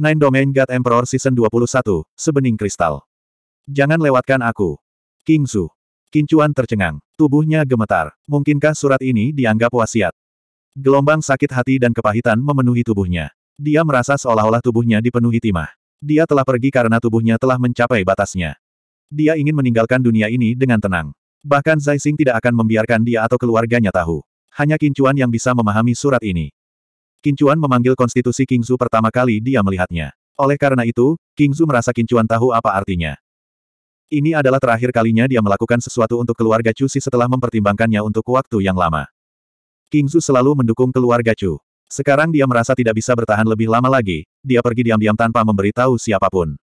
Nine Domain God Emperor Season 21, Sebening Kristal. Jangan lewatkan aku. King Su. Kincuan tercengang. Tubuhnya gemetar. Mungkinkah surat ini dianggap wasiat? Gelombang sakit hati dan kepahitan memenuhi tubuhnya. Dia merasa seolah-olah tubuhnya dipenuhi timah. Dia telah pergi karena tubuhnya telah mencapai batasnya. Dia ingin meninggalkan dunia ini dengan tenang. Bahkan Zai Sing tidak akan membiarkan dia atau keluarganya tahu. Hanya Kincuan yang bisa memahami surat ini. Kincuan memanggil konstitusi Kingzu pertama kali dia melihatnya. Oleh karena itu, Kingzu merasa Kincuan tahu apa artinya. Ini adalah terakhir kalinya dia melakukan sesuatu untuk keluarga Chu Si setelah mempertimbangkannya untuk waktu yang lama. Kingzu selalu mendukung keluarga Chu. Sekarang dia merasa tidak bisa bertahan lebih lama lagi, dia pergi diam-diam tanpa memberitahu siapapun.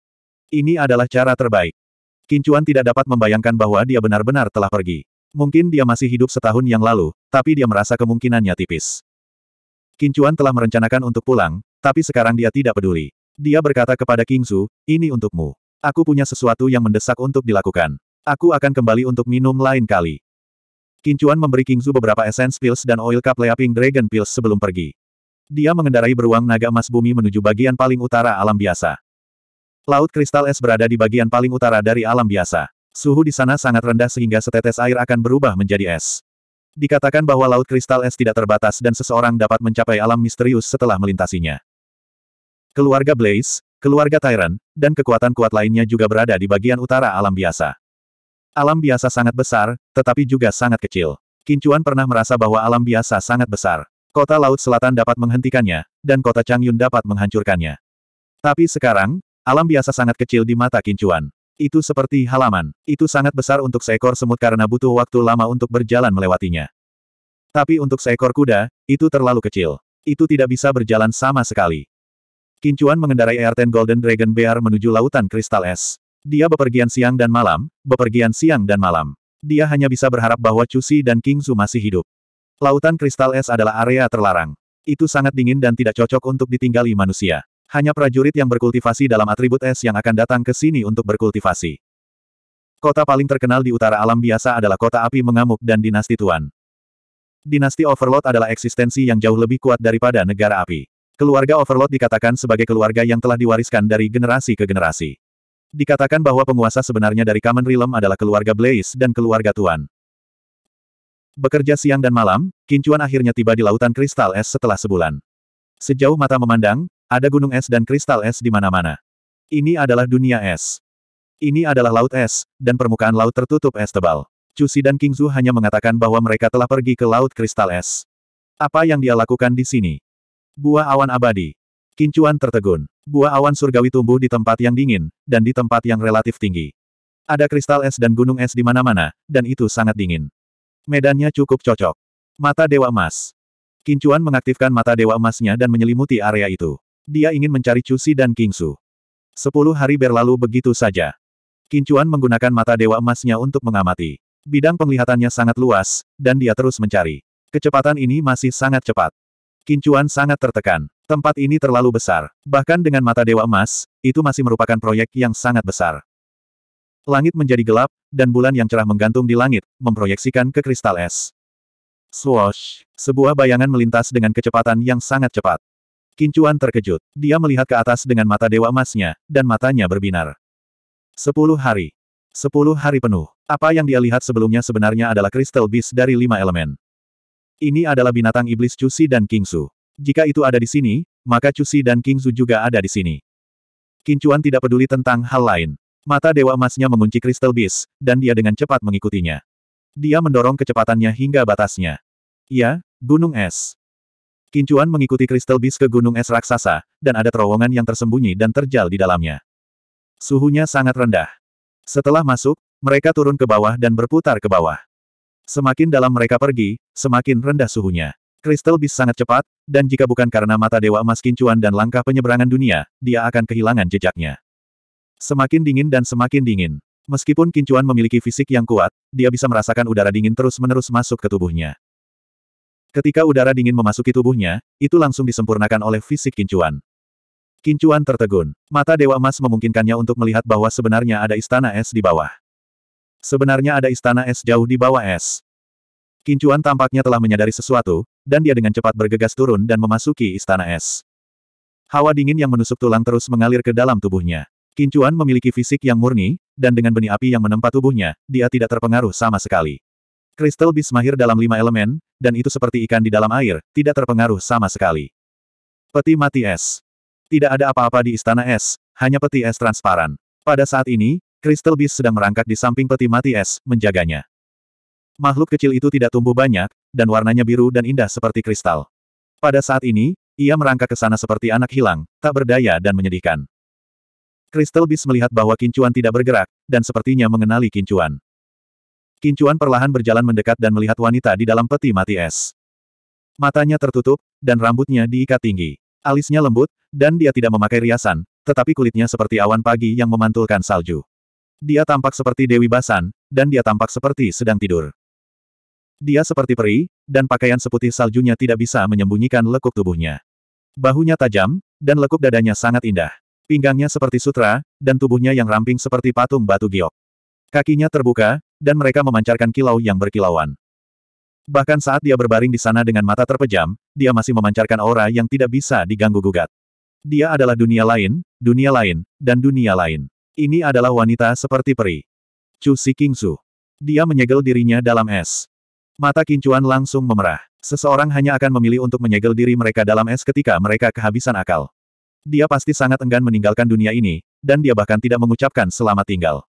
Ini adalah cara terbaik. Kincuan tidak dapat membayangkan bahwa dia benar-benar telah pergi. Mungkin dia masih hidup setahun yang lalu, tapi dia merasa kemungkinannya tipis. Kincuan telah merencanakan untuk pulang, tapi sekarang dia tidak peduli. Dia berkata kepada Kingsu, ini untukmu. Aku punya sesuatu yang mendesak untuk dilakukan. Aku akan kembali untuk minum lain kali. Kincuan memberi Kingzu beberapa essence pills dan oil cup leaping dragon pills sebelum pergi. Dia mengendarai beruang naga emas bumi menuju bagian paling utara alam biasa. Laut kristal es berada di bagian paling utara dari alam biasa. Suhu di sana sangat rendah sehingga setetes air akan berubah menjadi es. Dikatakan bahwa Laut Kristal Es tidak terbatas dan seseorang dapat mencapai alam misterius setelah melintasinya. Keluarga Blaze, keluarga Tyrant, dan kekuatan kuat lainnya juga berada di bagian utara alam biasa. Alam biasa sangat besar, tetapi juga sangat kecil. Kincuan pernah merasa bahwa alam biasa sangat besar. Kota Laut Selatan dapat menghentikannya, dan kota Changyun dapat menghancurkannya. Tapi sekarang, alam biasa sangat kecil di mata Kincuan. Itu seperti halaman. Itu sangat besar untuk seekor semut karena butuh waktu lama untuk berjalan melewatinya. Tapi untuk seekor kuda, itu terlalu kecil. Itu tidak bisa berjalan sama sekali. Kincuan mengendarai Ten Golden Dragon Bear menuju lautan kristal es. Dia bepergian siang dan malam, bepergian siang dan malam. Dia hanya bisa berharap bahwa Cusi dan King Kingzu masih hidup. Lautan kristal es adalah area terlarang. Itu sangat dingin dan tidak cocok untuk ditinggali manusia. Hanya prajurit yang berkultivasi dalam atribut es yang akan datang ke sini untuk berkultivasi. Kota paling terkenal di utara alam biasa adalah kota api mengamuk dan dinasti Tuan. Dinasti Overlord adalah eksistensi yang jauh lebih kuat daripada negara api. Keluarga Overlord dikatakan sebagai keluarga yang telah diwariskan dari generasi ke generasi. Dikatakan bahwa penguasa sebenarnya dari Kamen Realm adalah keluarga Blaze dan keluarga Tuan. Bekerja siang dan malam, Kincuan akhirnya tiba di lautan kristal es setelah sebulan. Sejauh mata memandang, ada gunung es dan kristal es di mana-mana. Ini adalah dunia es. Ini adalah laut es, dan permukaan laut tertutup es tebal. Cusi dan Kingzu hanya mengatakan bahwa mereka telah pergi ke laut kristal es. Apa yang dia lakukan di sini? Buah awan abadi. Kincuan tertegun. Buah awan surgawi tumbuh di tempat yang dingin, dan di tempat yang relatif tinggi. Ada kristal es dan gunung es di mana-mana, dan itu sangat dingin. Medannya cukup cocok. Mata Dewa Emas. Kincuan mengaktifkan mata Dewa Emasnya dan menyelimuti area itu. Dia ingin mencari Cusi dan Kingsu. Sepuluh hari berlalu begitu saja. Kincuan menggunakan mata dewa emasnya untuk mengamati. Bidang penglihatannya sangat luas, dan dia terus mencari. Kecepatan ini masih sangat cepat. Kincuan sangat tertekan. Tempat ini terlalu besar. Bahkan dengan mata dewa emas, itu masih merupakan proyek yang sangat besar. Langit menjadi gelap, dan bulan yang cerah menggantung di langit, memproyeksikan ke kristal es. Swoosh! Sebuah bayangan melintas dengan kecepatan yang sangat cepat. Kincuan terkejut. Dia melihat ke atas dengan mata dewa emasnya, dan matanya berbinar. Sepuluh hari. Sepuluh hari penuh. Apa yang dia lihat sebelumnya sebenarnya adalah kristal bis dari lima elemen. Ini adalah binatang iblis Cusi dan Kingsu. Jika itu ada di sini, maka Cusi dan Kingsu juga ada di sini. Kincuan tidak peduli tentang hal lain. Mata dewa emasnya mengunci kristal bis, dan dia dengan cepat mengikutinya. Dia mendorong kecepatannya hingga batasnya. Ya, gunung es. Kincuan mengikuti kristal bis ke gunung es raksasa, dan ada terowongan yang tersembunyi dan terjal di dalamnya. Suhunya sangat rendah. Setelah masuk, mereka turun ke bawah dan berputar ke bawah. Semakin dalam mereka pergi, semakin rendah suhunya. Kristal bis sangat cepat, dan jika bukan karena mata Dewa Emas Kincuan dan langkah penyeberangan dunia, dia akan kehilangan jejaknya. Semakin dingin dan semakin dingin. Meskipun Kincuan memiliki fisik yang kuat, dia bisa merasakan udara dingin terus-menerus masuk ke tubuhnya. Ketika udara dingin memasuki tubuhnya, itu langsung disempurnakan oleh fisik Kincuan. Kincuan tertegun. Mata Dewa Emas memungkinkannya untuk melihat bahwa sebenarnya ada istana es di bawah. Sebenarnya ada istana es jauh di bawah es. Kincuan tampaknya telah menyadari sesuatu, dan dia dengan cepat bergegas turun dan memasuki istana es. Hawa dingin yang menusuk tulang terus mengalir ke dalam tubuhnya. Kincuan memiliki fisik yang murni, dan dengan benih api yang menempa tubuhnya, dia tidak terpengaruh sama sekali. Kristal bis mahir dalam lima elemen, dan itu seperti ikan di dalam air, tidak terpengaruh sama sekali. Peti mati es. Tidak ada apa-apa di istana es, hanya peti es transparan. Pada saat ini, Kristal bis sedang merangkak di samping peti mati es, menjaganya. Makhluk kecil itu tidak tumbuh banyak, dan warnanya biru dan indah seperti kristal. Pada saat ini, ia merangkak ke sana seperti anak hilang, tak berdaya dan menyedihkan. Kristal bis melihat bahwa kincuan tidak bergerak, dan sepertinya mengenali kincuan. Kincuan perlahan berjalan mendekat dan melihat wanita di dalam peti mati es. Matanya tertutup, dan rambutnya diikat tinggi. Alisnya lembut, dan dia tidak memakai riasan, tetapi kulitnya seperti awan pagi yang memantulkan salju. Dia tampak seperti Dewi Basan, dan dia tampak seperti sedang tidur. Dia seperti peri, dan pakaian seputih saljunya tidak bisa menyembunyikan lekuk tubuhnya. Bahunya tajam, dan lekuk dadanya sangat indah. Pinggangnya seperti sutra, dan tubuhnya yang ramping seperti patung batu giok. Kakinya terbuka, dan mereka memancarkan kilau yang berkilauan. Bahkan saat dia berbaring di sana dengan mata terpejam, dia masih memancarkan aura yang tidak bisa diganggu-gugat. Dia adalah dunia lain, dunia lain, dan dunia lain. Ini adalah wanita seperti peri. Chu Si Kingsu. Dia menyegel dirinya dalam es. Mata Kincuan langsung memerah. Seseorang hanya akan memilih untuk menyegel diri mereka dalam es ketika mereka kehabisan akal. Dia pasti sangat enggan meninggalkan dunia ini, dan dia bahkan tidak mengucapkan selamat tinggal.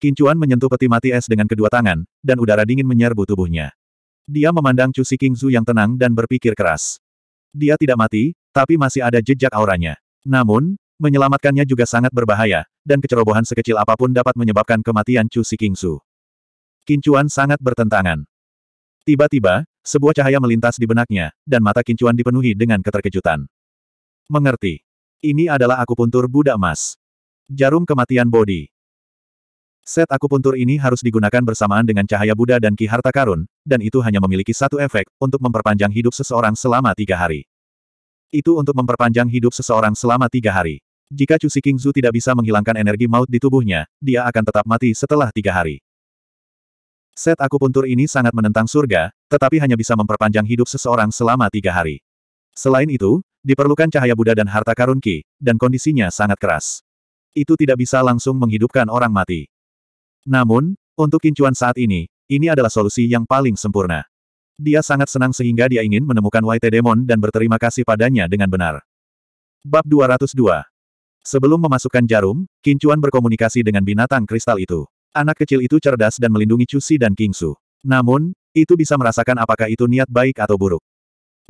Kincuan menyentuh peti mati es dengan kedua tangan, dan udara dingin menyerbu tubuhnya. Dia memandang Chu Kingzu yang tenang dan berpikir keras. Dia tidak mati, tapi masih ada jejak auranya. Namun, menyelamatkannya juga sangat berbahaya, dan kecerobohan sekecil apapun dapat menyebabkan kematian Chu Kingzu. Kincuan sangat bertentangan. Tiba-tiba, sebuah cahaya melintas di benaknya, dan mata Kincuan dipenuhi dengan keterkejutan. Mengerti. Ini adalah akupuntur puntur Buddha emas. Jarum kematian bodi. Set akupuntur ini harus digunakan bersamaan dengan cahaya Buddha dan Ki Harta Karun, dan itu hanya memiliki satu efek, untuk memperpanjang hidup seseorang selama tiga hari. Itu untuk memperpanjang hidup seseorang selama tiga hari. Jika Cusi Kingzu tidak bisa menghilangkan energi maut di tubuhnya, dia akan tetap mati setelah tiga hari. Set akupuntur ini sangat menentang surga, tetapi hanya bisa memperpanjang hidup seseorang selama tiga hari. Selain itu, diperlukan cahaya Buddha dan harta karun Ki, dan kondisinya sangat keras. Itu tidak bisa langsung menghidupkan orang mati. Namun, untuk Kincuan saat ini, ini adalah solusi yang paling sempurna. Dia sangat senang sehingga dia ingin menemukan White Demon dan berterima kasih padanya dengan benar. Bab 202 Sebelum memasukkan jarum, Kincuan berkomunikasi dengan binatang kristal itu. Anak kecil itu cerdas dan melindungi Cusi dan Kingsu. Namun, itu bisa merasakan apakah itu niat baik atau buruk.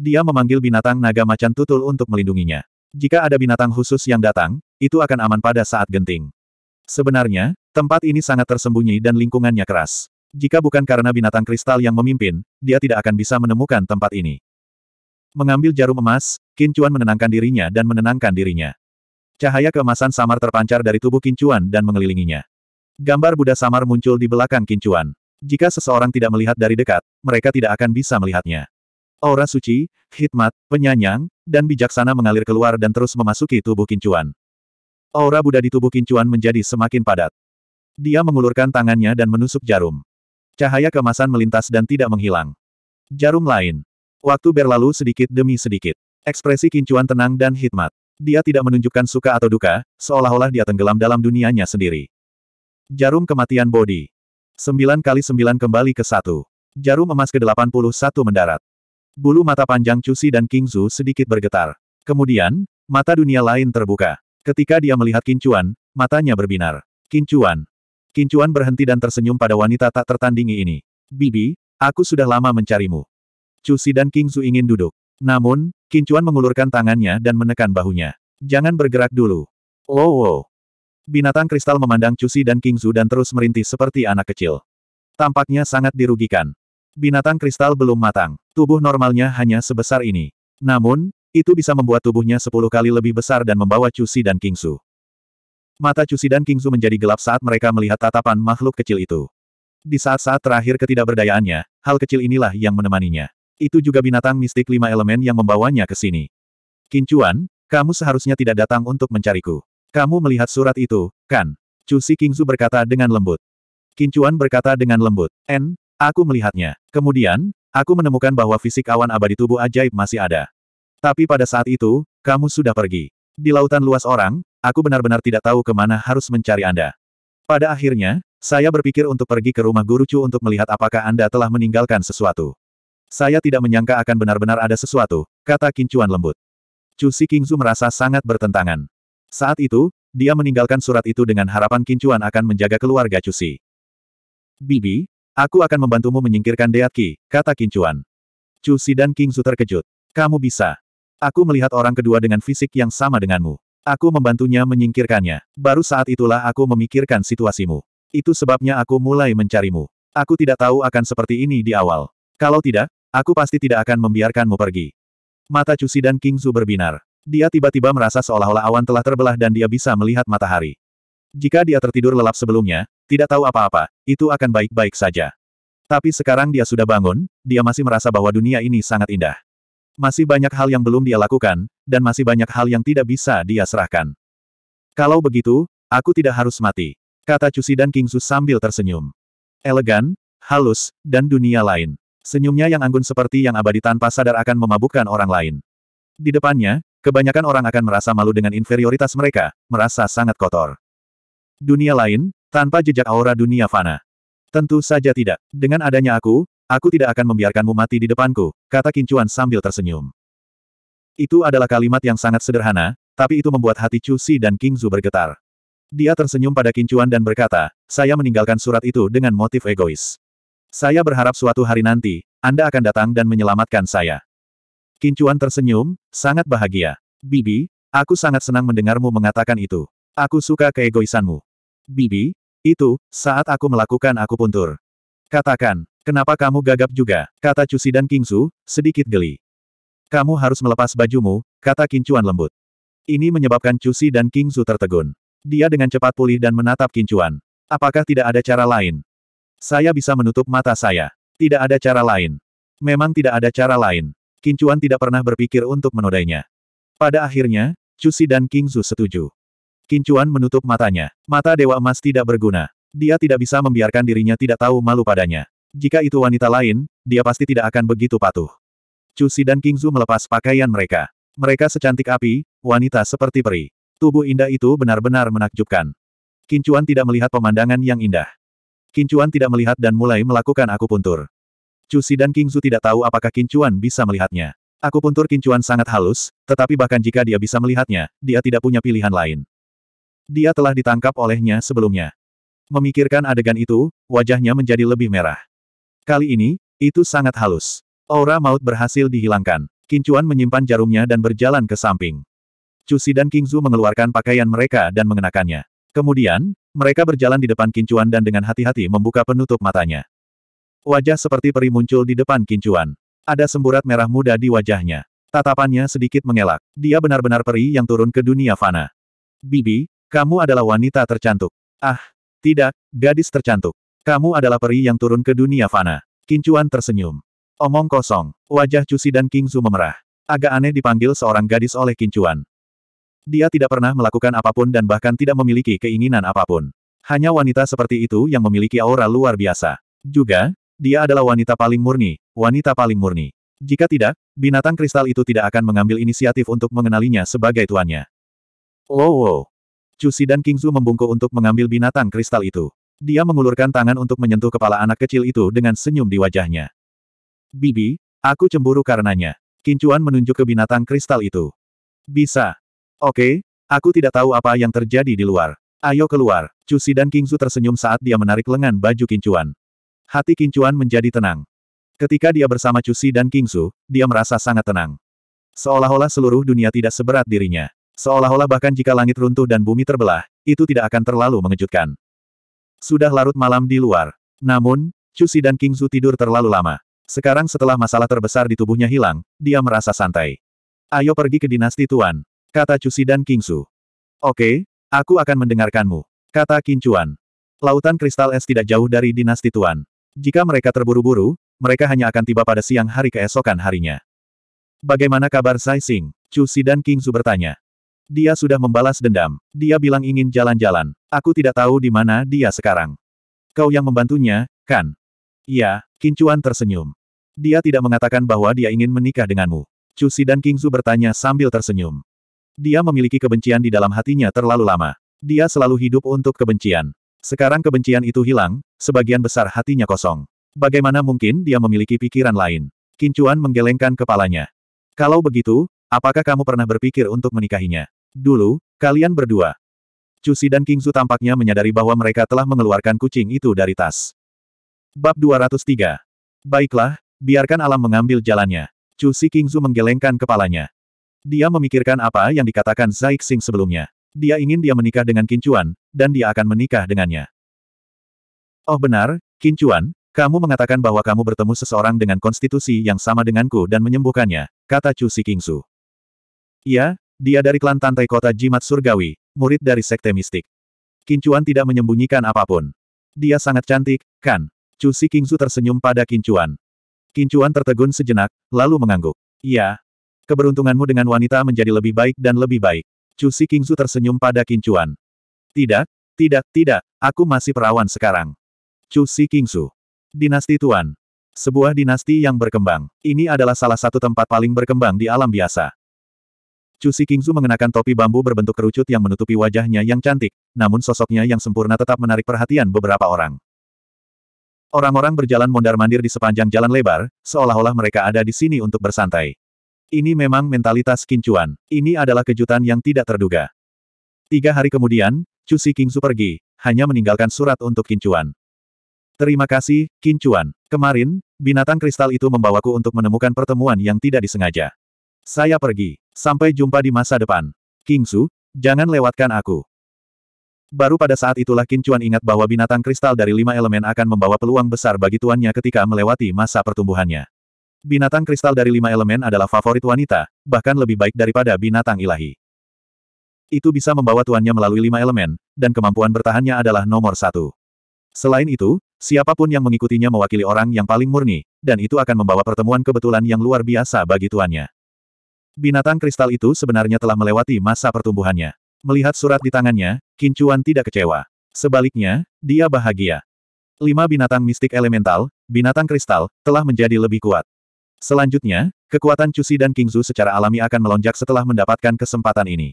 Dia memanggil binatang naga macan tutul untuk melindunginya. Jika ada binatang khusus yang datang, itu akan aman pada saat genting. Sebenarnya, Tempat ini sangat tersembunyi dan lingkungannya keras. Jika bukan karena binatang kristal yang memimpin, dia tidak akan bisa menemukan tempat ini. Mengambil jarum emas, Kincuan menenangkan dirinya dan menenangkan dirinya. Cahaya keemasan samar terpancar dari tubuh Kincuan dan mengelilinginya. Gambar Buddha samar muncul di belakang Kincuan. Jika seseorang tidak melihat dari dekat, mereka tidak akan bisa melihatnya. Aura suci, hikmat, penyanyang, dan bijaksana mengalir keluar dan terus memasuki tubuh Kincuan. Aura Buddha di tubuh Kincuan menjadi semakin padat. Dia mengulurkan tangannya dan menusuk jarum. Cahaya kemasan melintas dan tidak menghilang. Jarum lain. Waktu berlalu sedikit demi sedikit. Ekspresi kincuan tenang dan hikmat. Dia tidak menunjukkan suka atau duka, seolah-olah dia tenggelam dalam dunianya sendiri. Jarum kematian bodi. Sembilan kali sembilan kembali ke satu. Jarum emas ke-81 mendarat. Bulu mata panjang Cusi dan Kingzu sedikit bergetar. Kemudian, mata dunia lain terbuka. Ketika dia melihat Kincuan, matanya berbinar. Kincuan, Kincuan berhenti dan tersenyum pada wanita tak tertandingi ini. Bibi, aku sudah lama mencarimu. Cusi dan King Zu ingin duduk. Namun, Kincuan mengulurkan tangannya dan menekan bahunya. Jangan bergerak dulu. Wow, oh, wow. Binatang kristal memandang Cusi dan King Zu dan terus merintih seperti anak kecil. Tampaknya sangat dirugikan. Binatang kristal belum matang. Tubuh normalnya hanya sebesar ini. Namun, itu bisa membuat tubuhnya sepuluh kali lebih besar dan membawa Cusi dan King Su. Mata Cusi dan Kingzu menjadi gelap saat mereka melihat tatapan makhluk kecil itu. Di saat-saat terakhir ketidakberdayaannya, hal kecil inilah yang menemaninya. Itu juga binatang mistik lima elemen yang membawanya ke sini. Kincuan, kamu seharusnya tidak datang untuk mencariku. Kamu melihat surat itu, kan? Cusi Kingzu berkata dengan lembut. Kincuan berkata dengan lembut, En, aku melihatnya. Kemudian, aku menemukan bahwa fisik awan abadi tubuh ajaib masih ada. Tapi pada saat itu, kamu sudah pergi. Di lautan luas orang, Aku benar-benar tidak tahu kemana harus mencari Anda. Pada akhirnya, saya berpikir untuk pergi ke rumah Guru Chu untuk melihat apakah Anda telah meninggalkan sesuatu. Saya tidak menyangka akan benar-benar ada sesuatu, kata Kincuan lembut. Chu Si Kingzu merasa sangat bertentangan. Saat itu, dia meninggalkan surat itu dengan harapan Kincuan akan menjaga keluarga Chu Si. Bibi, aku akan membantumu menyingkirkan Deatki, kata Kincuan. Chu Si dan Kingzu terkejut. Kamu bisa. Aku melihat orang kedua dengan fisik yang sama denganmu. Aku membantunya menyingkirkannya. Baru saat itulah aku memikirkan situasimu. Itu sebabnya aku mulai mencarimu. Aku tidak tahu akan seperti ini di awal. Kalau tidak, aku pasti tidak akan membiarkanmu pergi. Mata Cusi dan King Zu berbinar. Dia tiba-tiba merasa seolah-olah awan telah terbelah dan dia bisa melihat matahari. Jika dia tertidur lelap sebelumnya, tidak tahu apa-apa, itu akan baik-baik saja. Tapi sekarang dia sudah bangun, dia masih merasa bahwa dunia ini sangat indah. Masih banyak hal yang belum dia lakukan, dan masih banyak hal yang tidak bisa dia serahkan. Kalau begitu, aku tidak harus mati. Kata Cusi dan Kingsu sambil tersenyum. Elegan, halus, dan dunia lain. Senyumnya yang anggun seperti yang abadi tanpa sadar akan memabukkan orang lain. Di depannya, kebanyakan orang akan merasa malu dengan inferioritas mereka, merasa sangat kotor. Dunia lain, tanpa jejak aura dunia fana. Tentu saja tidak. Dengan adanya aku, Aku tidak akan membiarkanmu mati di depanku, kata Kincuan sambil tersenyum. Itu adalah kalimat yang sangat sederhana, tapi itu membuat hati Chu Si dan King Zhu bergetar. Dia tersenyum pada Kincuan dan berkata, saya meninggalkan surat itu dengan motif egois. Saya berharap suatu hari nanti, Anda akan datang dan menyelamatkan saya. Kincuan tersenyum, sangat bahagia. Bibi, aku sangat senang mendengarmu mengatakan itu. Aku suka keegoisanmu. Bibi, itu, saat aku melakukan aku puntur. Katakan, Kenapa kamu gagap juga? Kata Cusi dan Kingsu, sedikit geli. Kamu harus melepas bajumu, kata Kincuan lembut. Ini menyebabkan Cusi dan Kingsu tertegun. Dia dengan cepat pulih dan menatap Kincuan. Apakah tidak ada cara lain? Saya bisa menutup mata saya. Tidak ada cara lain. Memang tidak ada cara lain. Kincuan tidak pernah berpikir untuk menodainya. Pada akhirnya, Cusi dan Kingsu setuju. Kincuan menutup matanya. Mata Dewa Emas tidak berguna. Dia tidak bisa membiarkan dirinya tidak tahu malu padanya. Jika itu wanita lain, dia pasti tidak akan begitu patuh. Cusi dan King Kingzu melepas pakaian mereka. Mereka secantik api, wanita seperti peri. Tubuh indah itu benar-benar menakjubkan. Kincuan tidak melihat pemandangan yang indah. Kincuan tidak melihat dan mulai melakukan akupuntur. Cusi dan King Kingzu tidak tahu apakah Kincuan bisa melihatnya. Akupuntur Kincuan sangat halus, tetapi bahkan jika dia bisa melihatnya, dia tidak punya pilihan lain. Dia telah ditangkap olehnya sebelumnya. Memikirkan adegan itu, wajahnya menjadi lebih merah. Kali ini, itu sangat halus. Aura maut berhasil dihilangkan. Kincuan menyimpan jarumnya dan berjalan ke samping. Cusi dan Kingzu mengeluarkan pakaian mereka dan mengenakannya. Kemudian, mereka berjalan di depan Kincuan dan dengan hati-hati membuka penutup matanya. Wajah seperti peri muncul di depan Kincuan. Ada semburat merah muda di wajahnya. Tatapannya sedikit mengelak. Dia benar-benar peri yang turun ke dunia fana. Bibi, kamu adalah wanita tercantik. Ah, tidak, gadis tercantik. Kamu adalah peri yang turun ke dunia fana. Kincuan tersenyum. Omong kosong. Wajah Cusi dan King Zu memerah. Agak aneh dipanggil seorang gadis oleh Kincuan. Dia tidak pernah melakukan apapun dan bahkan tidak memiliki keinginan apapun. Hanya wanita seperti itu yang memiliki aura luar biasa. Juga, dia adalah wanita paling murni, wanita paling murni. Jika tidak, binatang kristal itu tidak akan mengambil inisiatif untuk mengenalinya sebagai tuannya. Oh, wow, wow. Cusi dan Kingzu membungkuk untuk mengambil binatang kristal itu. Dia mengulurkan tangan untuk menyentuh kepala anak kecil itu dengan senyum di wajahnya. Bibi, aku cemburu karenanya. Kincuan menunjuk ke binatang kristal itu. Bisa. Oke, aku tidak tahu apa yang terjadi di luar. Ayo keluar. Cusi dan Kingzu tersenyum saat dia menarik lengan baju Kincuan. Hati Kincuan menjadi tenang. Ketika dia bersama Cusi dan Kingsu, dia merasa sangat tenang. Seolah-olah seluruh dunia tidak seberat dirinya. Seolah-olah bahkan jika langit runtuh dan bumi terbelah, itu tidak akan terlalu mengejutkan. Sudah larut malam di luar. Namun, Cusi dan King Zu tidur terlalu lama. Sekarang setelah masalah terbesar di tubuhnya hilang, dia merasa santai. Ayo pergi ke dinasti Tuan, kata Cusi dan King Zu. Oke, aku akan mendengarkanmu, kata Qin Chuan. Lautan kristal es tidak jauh dari dinasti Tuan. Jika mereka terburu-buru, mereka hanya akan tiba pada siang hari keesokan harinya. Bagaimana kabar Sai Sing? Chu dan King Zu bertanya. Dia sudah membalas dendam. Dia bilang ingin jalan-jalan. Aku tidak tahu di mana dia sekarang. Kau yang membantunya, kan? Iya, Kincuan tersenyum. Dia tidak mengatakan bahwa dia ingin menikah denganmu. Cusi dan Kingzu bertanya sambil tersenyum. Dia memiliki kebencian di dalam hatinya terlalu lama. Dia selalu hidup untuk kebencian. Sekarang kebencian itu hilang, sebagian besar hatinya kosong. Bagaimana mungkin dia memiliki pikiran lain? Kincuan menggelengkan kepalanya. Kalau begitu, apakah kamu pernah berpikir untuk menikahinya? Dulu, kalian berdua. Cusi dan Kingzu tampaknya menyadari bahwa mereka telah mengeluarkan kucing itu dari tas. Bab 203. Baiklah, biarkan alam mengambil jalannya. Cusi Kingzu menggelengkan kepalanya. Dia memikirkan apa yang dikatakan Zaik Sing sebelumnya. Dia ingin dia menikah dengan Kincuan, dan dia akan menikah dengannya. Oh benar, Kincuan, kamu mengatakan bahwa kamu bertemu seseorang dengan konstitusi yang sama denganku dan menyembuhkannya, kata Cusi Kingzu. Iya, dia dari klan Tantai Kota Jimat Surgawi, murid dari Sekte Mistik. Kincuan tidak menyembunyikan apapun. Dia sangat cantik, kan? Chu Si Kingsu tersenyum pada Kincuan. Kincuan tertegun sejenak, lalu mengangguk. Iya. Keberuntunganmu dengan wanita menjadi lebih baik dan lebih baik. Chu Si Kingsu tersenyum pada Kincuan. Tidak, tidak, tidak, aku masih perawan sekarang. Chu Si Kingsu. Dinasti Tuan. Sebuah dinasti yang berkembang. Ini adalah salah satu tempat paling berkembang di alam biasa. Cusi Kingzu mengenakan topi bambu berbentuk kerucut yang menutupi wajahnya yang cantik, namun sosoknya yang sempurna tetap menarik perhatian beberapa orang. Orang-orang berjalan mondar-mandir di sepanjang jalan lebar, seolah-olah mereka ada di sini untuk bersantai. Ini memang mentalitas kincuan. Ini adalah kejutan yang tidak terduga. Tiga hari kemudian, Cusi Kingzu pergi, hanya meninggalkan surat untuk kincuan. Terima kasih, kincuan. Kemarin, binatang kristal itu membawaku untuk menemukan pertemuan yang tidak disengaja. Saya pergi. Sampai jumpa di masa depan. King Su, jangan lewatkan aku. Baru pada saat itulah Qin Chuan ingat bahwa binatang kristal dari lima elemen akan membawa peluang besar bagi tuannya ketika melewati masa pertumbuhannya. Binatang kristal dari lima elemen adalah favorit wanita, bahkan lebih baik daripada binatang ilahi. Itu bisa membawa tuannya melalui lima elemen, dan kemampuan bertahannya adalah nomor satu. Selain itu, siapapun yang mengikutinya mewakili orang yang paling murni, dan itu akan membawa pertemuan kebetulan yang luar biasa bagi tuannya. Binatang kristal itu sebenarnya telah melewati masa pertumbuhannya. Melihat surat di tangannya, Kincuan tidak kecewa. Sebaliknya, dia bahagia. Lima binatang mistik elemental, binatang kristal, telah menjadi lebih kuat. Selanjutnya, kekuatan Cusi dan Kingzu secara alami akan melonjak setelah mendapatkan kesempatan ini.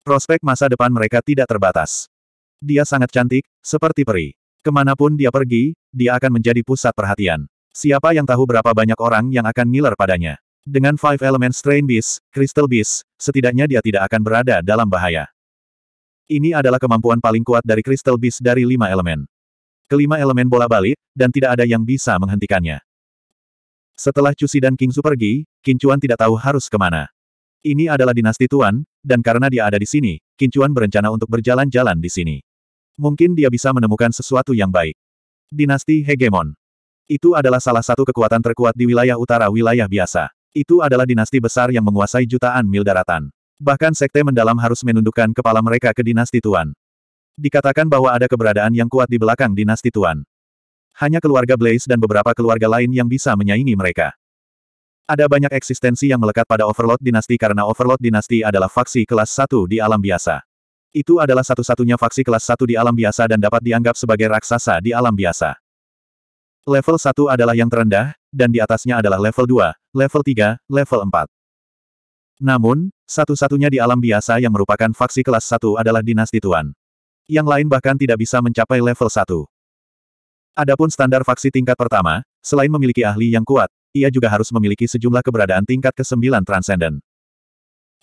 Prospek masa depan mereka tidak terbatas. Dia sangat cantik, seperti peri. Kemanapun dia pergi, dia akan menjadi pusat perhatian. Siapa yang tahu berapa banyak orang yang akan ngiler padanya. Dengan Five Element Strain Beast, Crystal Beast, setidaknya dia tidak akan berada dalam bahaya. Ini adalah kemampuan paling kuat dari Crystal Beast dari lima elemen. Kelima elemen bola balik, dan tidak ada yang bisa menghentikannya. Setelah Cusi dan King Su pergi, Kincuan tidak tahu harus kemana. Ini adalah dinasti Tuan, dan karena dia ada di sini, Kincuan berencana untuk berjalan-jalan di sini. Mungkin dia bisa menemukan sesuatu yang baik. Dinasti Hegemon. Itu adalah salah satu kekuatan terkuat di wilayah utara wilayah biasa. Itu adalah dinasti besar yang menguasai jutaan mil daratan. Bahkan sekte mendalam harus menundukkan kepala mereka ke dinasti Tuan. Dikatakan bahwa ada keberadaan yang kuat di belakang dinasti Tuan. Hanya keluarga Blaze dan beberapa keluarga lain yang bisa menyaingi mereka. Ada banyak eksistensi yang melekat pada Overlord Dinasti karena Overlord Dinasti adalah faksi kelas 1 di alam biasa. Itu adalah satu-satunya faksi kelas 1 di alam biasa dan dapat dianggap sebagai raksasa di alam biasa. Level 1 adalah yang terendah, dan di atasnya adalah level 2, level 3, level 4. Namun, satu-satunya di alam biasa yang merupakan faksi kelas 1 adalah dinasti Tuan. Yang lain bahkan tidak bisa mencapai level 1. Adapun standar faksi tingkat pertama, selain memiliki ahli yang kuat, ia juga harus memiliki sejumlah keberadaan tingkat ke-9 transenden.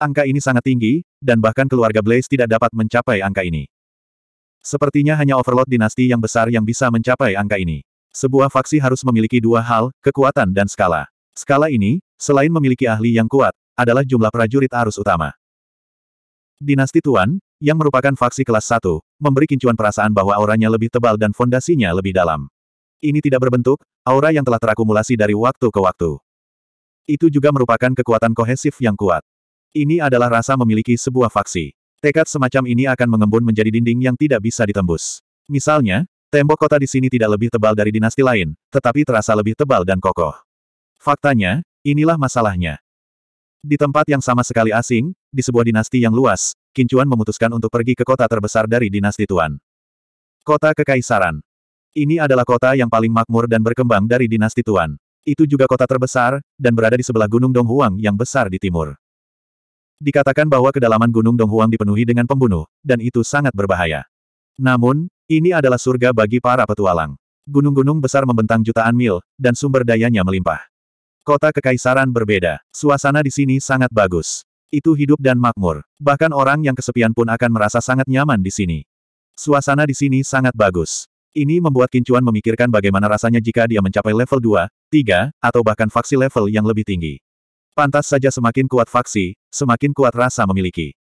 Angka ini sangat tinggi, dan bahkan keluarga Blaze tidak dapat mencapai angka ini. Sepertinya hanya overload dinasti yang besar yang bisa mencapai angka ini. Sebuah faksi harus memiliki dua hal, kekuatan dan skala. Skala ini, selain memiliki ahli yang kuat, adalah jumlah prajurit arus utama. Dinasti Tuan, yang merupakan faksi kelas 1, memberi kincuan perasaan bahwa auranya lebih tebal dan fondasinya lebih dalam. Ini tidak berbentuk, aura yang telah terakumulasi dari waktu ke waktu. Itu juga merupakan kekuatan kohesif yang kuat. Ini adalah rasa memiliki sebuah faksi. Tekad semacam ini akan mengembun menjadi dinding yang tidak bisa ditembus. Misalnya, Tembok kota di sini tidak lebih tebal dari dinasti lain, tetapi terasa lebih tebal dan kokoh. Faktanya, inilah masalahnya. Di tempat yang sama sekali asing, di sebuah dinasti yang luas, Kincuan memutuskan untuk pergi ke kota terbesar dari dinasti Tuan. Kota Kekaisaran. Ini adalah kota yang paling makmur dan berkembang dari dinasti Tuan. Itu juga kota terbesar, dan berada di sebelah Gunung Donghuang yang besar di timur. Dikatakan bahwa kedalaman Gunung Donghuang dipenuhi dengan pembunuh, dan itu sangat berbahaya. Namun, ini adalah surga bagi para petualang. Gunung-gunung besar membentang jutaan mil, dan sumber dayanya melimpah. Kota kekaisaran berbeda. Suasana di sini sangat bagus. Itu hidup dan makmur. Bahkan orang yang kesepian pun akan merasa sangat nyaman di sini. Suasana di sini sangat bagus. Ini membuat Kincuan memikirkan bagaimana rasanya jika dia mencapai level 2, 3, atau bahkan faksi level yang lebih tinggi. Pantas saja semakin kuat faksi, semakin kuat rasa memiliki.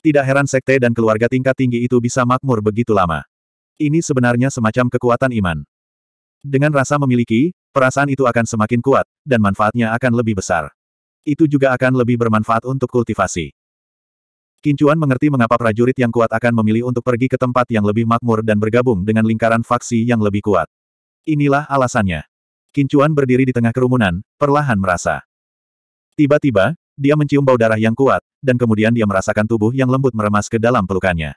Tidak heran sekte dan keluarga tingkat tinggi itu bisa makmur begitu lama. Ini sebenarnya semacam kekuatan iman. Dengan rasa memiliki, perasaan itu akan semakin kuat, dan manfaatnya akan lebih besar. Itu juga akan lebih bermanfaat untuk kultivasi. Kincuan mengerti mengapa prajurit yang kuat akan memilih untuk pergi ke tempat yang lebih makmur dan bergabung dengan lingkaran faksi yang lebih kuat. Inilah alasannya. Kincuan berdiri di tengah kerumunan, perlahan merasa. Tiba-tiba, dia mencium bau darah yang kuat, dan kemudian dia merasakan tubuh yang lembut meremas ke dalam pelukannya.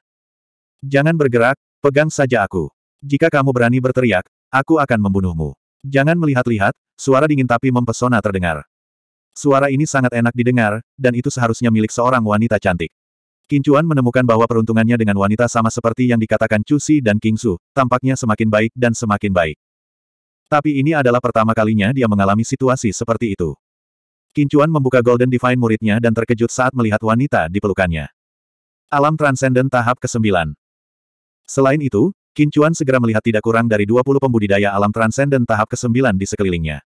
Jangan bergerak, Pegang saja aku. Jika kamu berani berteriak, aku akan membunuhmu. Jangan melihat-lihat, suara dingin tapi mempesona terdengar. Suara ini sangat enak didengar, dan itu seharusnya milik seorang wanita cantik. Kincuan menemukan bahwa peruntungannya dengan wanita sama seperti yang dikatakan Cusi dan Kingsu, tampaknya semakin baik dan semakin baik. Tapi ini adalah pertama kalinya dia mengalami situasi seperti itu. Kincuan membuka Golden Divine muridnya dan terkejut saat melihat wanita di pelukannya. Alam Transcendent tahap ke-9 Selain itu, Kincuan segera melihat tidak kurang dari 20 pembudidaya alam transenden tahap ke-9 di sekelilingnya.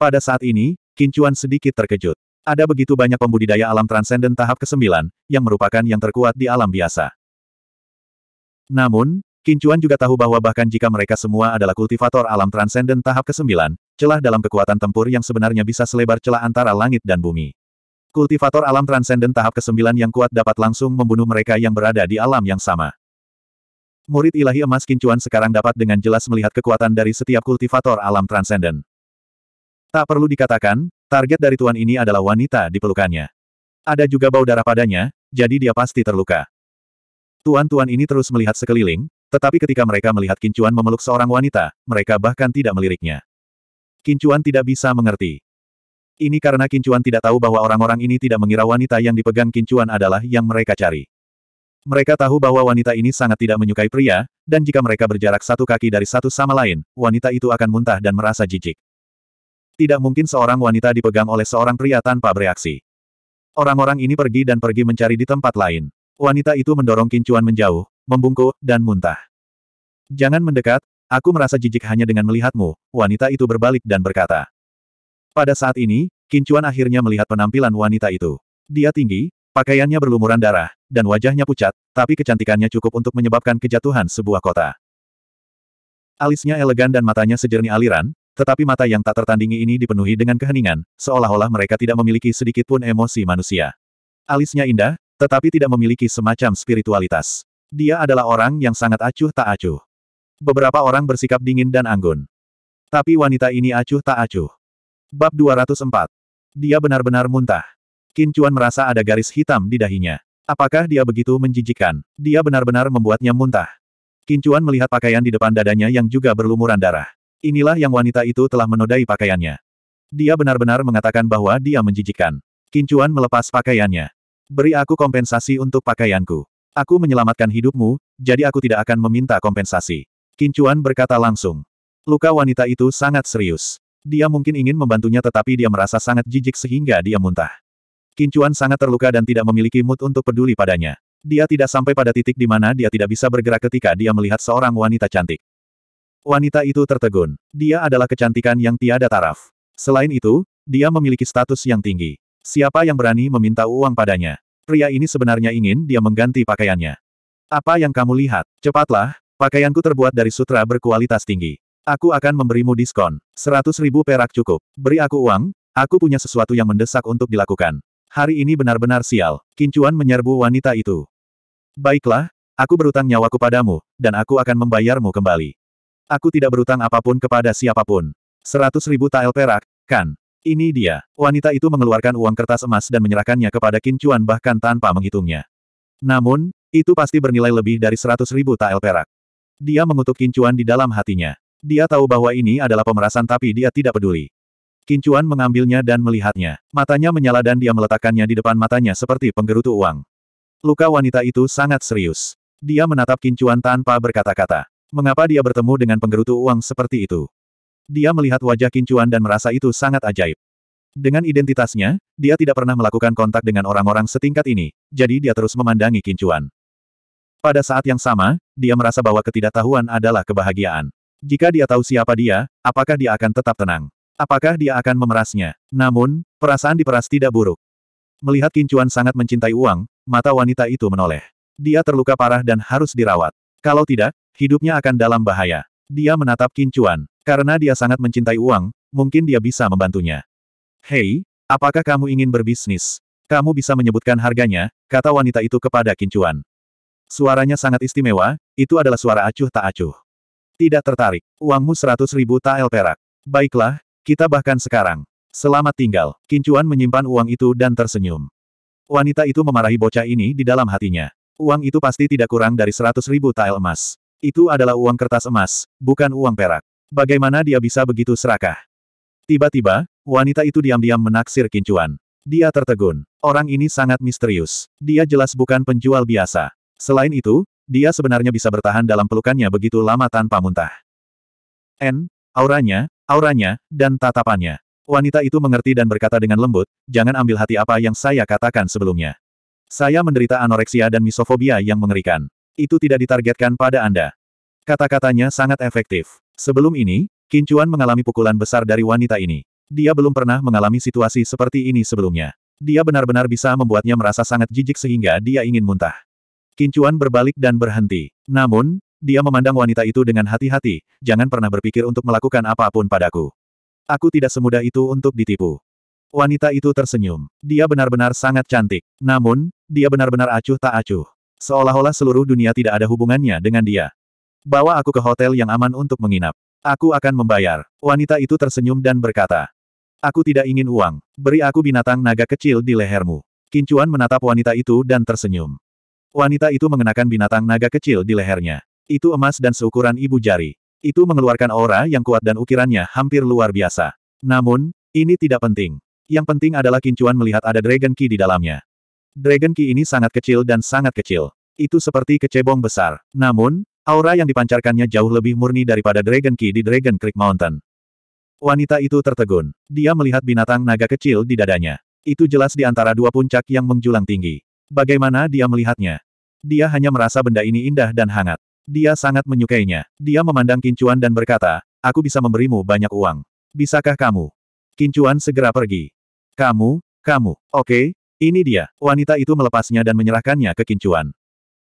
Pada saat ini, Kincuan sedikit terkejut. Ada begitu banyak pembudidaya alam transenden tahap ke-9, yang merupakan yang terkuat di alam biasa. Namun, Kincuan juga tahu bahwa bahkan jika mereka semua adalah kultivator alam transenden tahap ke-9, celah dalam kekuatan tempur yang sebenarnya bisa selebar celah antara langit dan bumi. Kultivator alam transenden tahap ke-9 yang kuat dapat langsung membunuh mereka yang berada di alam yang sama. Murid ilahi emas kincuan sekarang dapat dengan jelas melihat kekuatan dari setiap kultivator alam transenden. Tak perlu dikatakan, target dari tuan ini adalah wanita di pelukannya. Ada juga bau darah padanya, jadi dia pasti terluka. Tuan-tuan ini terus melihat sekeliling, tetapi ketika mereka melihat Kincuan memeluk seorang wanita, mereka bahkan tidak meliriknya. Kincuan tidak bisa mengerti. Ini karena Kincuan tidak tahu bahwa orang-orang ini tidak mengira wanita yang dipegang Kincuan adalah yang mereka cari. Mereka tahu bahwa wanita ini sangat tidak menyukai pria, dan jika mereka berjarak satu kaki dari satu sama lain, wanita itu akan muntah dan merasa jijik. Tidak mungkin seorang wanita dipegang oleh seorang pria tanpa bereaksi. Orang-orang ini pergi dan pergi mencari di tempat lain. Wanita itu mendorong kincuan menjauh, membungkuk, dan muntah. Jangan mendekat, aku merasa jijik hanya dengan melihatmu, wanita itu berbalik dan berkata. Pada saat ini, kincuan akhirnya melihat penampilan wanita itu. Dia tinggi, Pakaiannya berlumuran darah, dan wajahnya pucat, tapi kecantikannya cukup untuk menyebabkan kejatuhan sebuah kota. Alisnya elegan dan matanya sejernih aliran, tetapi mata yang tak tertandingi ini dipenuhi dengan keheningan, seolah-olah mereka tidak memiliki sedikitpun emosi manusia. Alisnya indah, tetapi tidak memiliki semacam spiritualitas. Dia adalah orang yang sangat acuh tak acuh. Beberapa orang bersikap dingin dan anggun. Tapi wanita ini acuh tak acuh. Bab 204. Dia benar-benar muntah. Qin Chuan merasa ada garis hitam di dahinya. Apakah dia begitu menjijikan? Dia benar-benar membuatnya muntah. Qin Chuan melihat pakaian di depan dadanya yang juga berlumuran darah. Inilah yang wanita itu telah menodai pakaiannya. Dia benar-benar mengatakan bahwa dia menjijikan. Qin Chuan melepas pakaiannya. Beri aku kompensasi untuk pakaianku. Aku menyelamatkan hidupmu, jadi aku tidak akan meminta kompensasi. Qin Chuan berkata langsung. Luka wanita itu sangat serius. Dia mungkin ingin membantunya tetapi dia merasa sangat jijik sehingga dia muntah. Kincuan sangat terluka dan tidak memiliki mood untuk peduli padanya. Dia tidak sampai pada titik di mana dia tidak bisa bergerak ketika dia melihat seorang wanita cantik. Wanita itu tertegun. Dia adalah kecantikan yang tiada taraf. Selain itu, dia memiliki status yang tinggi. Siapa yang berani meminta uang padanya? Pria ini sebenarnya ingin dia mengganti pakaiannya. Apa yang kamu lihat? Cepatlah, pakaianku terbuat dari sutra berkualitas tinggi. Aku akan memberimu diskon. Seratus ribu perak cukup. Beri aku uang, aku punya sesuatu yang mendesak untuk dilakukan. Hari ini benar-benar sial. Kincuan menyerbu wanita itu. Baiklah, aku berutang nyawaku padamu, dan aku akan membayarmu kembali. Aku tidak berutang apapun kepada siapapun. Seratus ribu tael perak, kan? Ini dia. Wanita itu mengeluarkan uang kertas emas dan menyerahkannya kepada Kincuan bahkan tanpa menghitungnya. Namun, itu pasti bernilai lebih dari seratus ribu tael perak. Dia mengutuk Kincuan di dalam hatinya. Dia tahu bahwa ini adalah pemerasan tapi dia tidak peduli. Kincuan mengambilnya dan melihatnya. Matanya menyala dan dia meletakkannya di depan matanya seperti penggerutu uang. Luka wanita itu sangat serius. Dia menatap Kincuan tanpa berkata-kata. Mengapa dia bertemu dengan penggerutu uang seperti itu? Dia melihat wajah Kincuan dan merasa itu sangat ajaib. Dengan identitasnya, dia tidak pernah melakukan kontak dengan orang-orang setingkat ini, jadi dia terus memandangi Kincuan. Pada saat yang sama, dia merasa bahwa ketidaktahuan adalah kebahagiaan. Jika dia tahu siapa dia, apakah dia akan tetap tenang? Apakah dia akan memerasnya? Namun, perasaan diperas tidak buruk. Melihat Kincuan sangat mencintai uang, mata wanita itu menoleh. Dia terluka parah dan harus dirawat. Kalau tidak, hidupnya akan dalam bahaya. Dia menatap Kincuan. Karena dia sangat mencintai uang, mungkin dia bisa membantunya. Hei, apakah kamu ingin berbisnis? Kamu bisa menyebutkan harganya, kata wanita itu kepada Kincuan. Suaranya sangat istimewa, itu adalah suara acuh tak acuh. Tidak tertarik, uangmu seratus ribu tael perak. Baiklah, kita bahkan sekarang. Selamat tinggal. Kincuan menyimpan uang itu dan tersenyum. Wanita itu memarahi bocah ini di dalam hatinya. Uang itu pasti tidak kurang dari seratus ribu tael emas. Itu adalah uang kertas emas, bukan uang perak. Bagaimana dia bisa begitu serakah? Tiba-tiba, wanita itu diam-diam menaksir Kincuan. Dia tertegun. Orang ini sangat misterius. Dia jelas bukan penjual biasa. Selain itu, dia sebenarnya bisa bertahan dalam pelukannya begitu lama tanpa muntah. N, auranya, auranya, dan tatapannya. Wanita itu mengerti dan berkata dengan lembut, jangan ambil hati apa yang saya katakan sebelumnya. Saya menderita anoreksia dan misofobia yang mengerikan. Itu tidak ditargetkan pada Anda. Kata-katanya sangat efektif. Sebelum ini, Kincuan mengalami pukulan besar dari wanita ini. Dia belum pernah mengalami situasi seperti ini sebelumnya. Dia benar-benar bisa membuatnya merasa sangat jijik sehingga dia ingin muntah. Kincuan berbalik dan berhenti. Namun, dia memandang wanita itu dengan hati-hati, jangan pernah berpikir untuk melakukan apapun padaku. Aku tidak semudah itu untuk ditipu. Wanita itu tersenyum. Dia benar-benar sangat cantik. Namun, dia benar-benar acuh tak acuh. Seolah-olah seluruh dunia tidak ada hubungannya dengan dia. Bawa aku ke hotel yang aman untuk menginap. Aku akan membayar. Wanita itu tersenyum dan berkata. Aku tidak ingin uang. Beri aku binatang naga kecil di lehermu. Kincuan menatap wanita itu dan tersenyum. Wanita itu mengenakan binatang naga kecil di lehernya. Itu emas dan seukuran ibu jari. Itu mengeluarkan aura yang kuat dan ukirannya hampir luar biasa. Namun, ini tidak penting. Yang penting adalah Kincuan melihat ada Dragon Key di dalamnya. Dragon Key ini sangat kecil dan sangat kecil. Itu seperti kecebong besar. Namun, aura yang dipancarkannya jauh lebih murni daripada Dragon Key di Dragon Creek Mountain. Wanita itu tertegun. Dia melihat binatang naga kecil di dadanya. Itu jelas di antara dua puncak yang menjulang tinggi. Bagaimana dia melihatnya? Dia hanya merasa benda ini indah dan hangat. Dia sangat menyukainya. Dia memandang Kincuan dan berkata, aku bisa memberimu banyak uang. Bisakah kamu? Kincuan segera pergi. Kamu, kamu, oke, ini dia. Wanita itu melepasnya dan menyerahkannya ke Kincuan.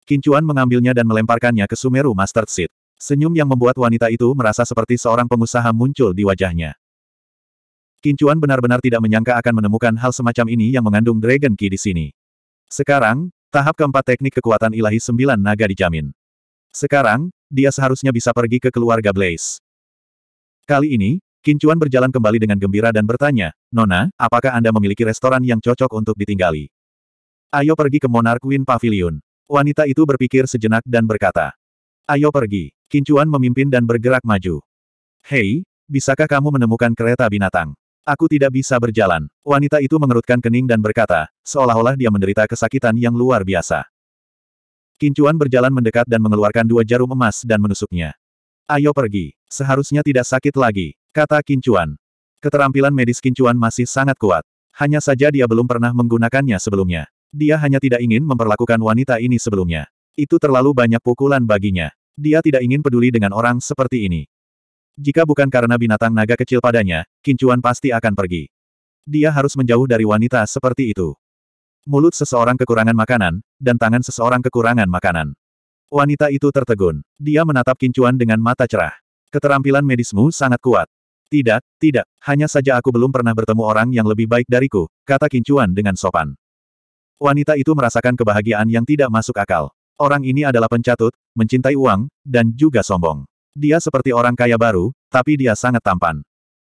Kincuan mengambilnya dan melemparkannya ke Sumeru Master Seed. Senyum yang membuat wanita itu merasa seperti seorang pengusaha muncul di wajahnya. Kincuan benar-benar tidak menyangka akan menemukan hal semacam ini yang mengandung Dragon Key di sini. Sekarang, tahap keempat teknik kekuatan ilahi sembilan naga dijamin. Sekarang, dia seharusnya bisa pergi ke keluarga Blaze. Kali ini, Kincuan berjalan kembali dengan gembira dan bertanya, Nona, apakah Anda memiliki restoran yang cocok untuk ditinggali? Ayo pergi ke Monarch Queen Pavilion. Wanita itu berpikir sejenak dan berkata, Ayo pergi. Kincuan memimpin dan bergerak maju. Hei, bisakah kamu menemukan kereta binatang? Aku tidak bisa berjalan. Wanita itu mengerutkan kening dan berkata, seolah-olah dia menderita kesakitan yang luar biasa. Kincuan berjalan mendekat dan mengeluarkan dua jarum emas dan menusuknya. Ayo pergi. Seharusnya tidak sakit lagi, kata Kincuan. Keterampilan medis Kincuan masih sangat kuat. Hanya saja dia belum pernah menggunakannya sebelumnya. Dia hanya tidak ingin memperlakukan wanita ini sebelumnya. Itu terlalu banyak pukulan baginya. Dia tidak ingin peduli dengan orang seperti ini. Jika bukan karena binatang naga kecil padanya, Kincuan pasti akan pergi. Dia harus menjauh dari wanita seperti itu. Mulut seseorang kekurangan makanan, dan tangan seseorang kekurangan makanan. Wanita itu tertegun. Dia menatap kincuan dengan mata cerah. Keterampilan medismu sangat kuat. Tidak, tidak, hanya saja aku belum pernah bertemu orang yang lebih baik dariku, kata kincuan dengan sopan. Wanita itu merasakan kebahagiaan yang tidak masuk akal. Orang ini adalah pencatut, mencintai uang, dan juga sombong. Dia seperti orang kaya baru, tapi dia sangat tampan.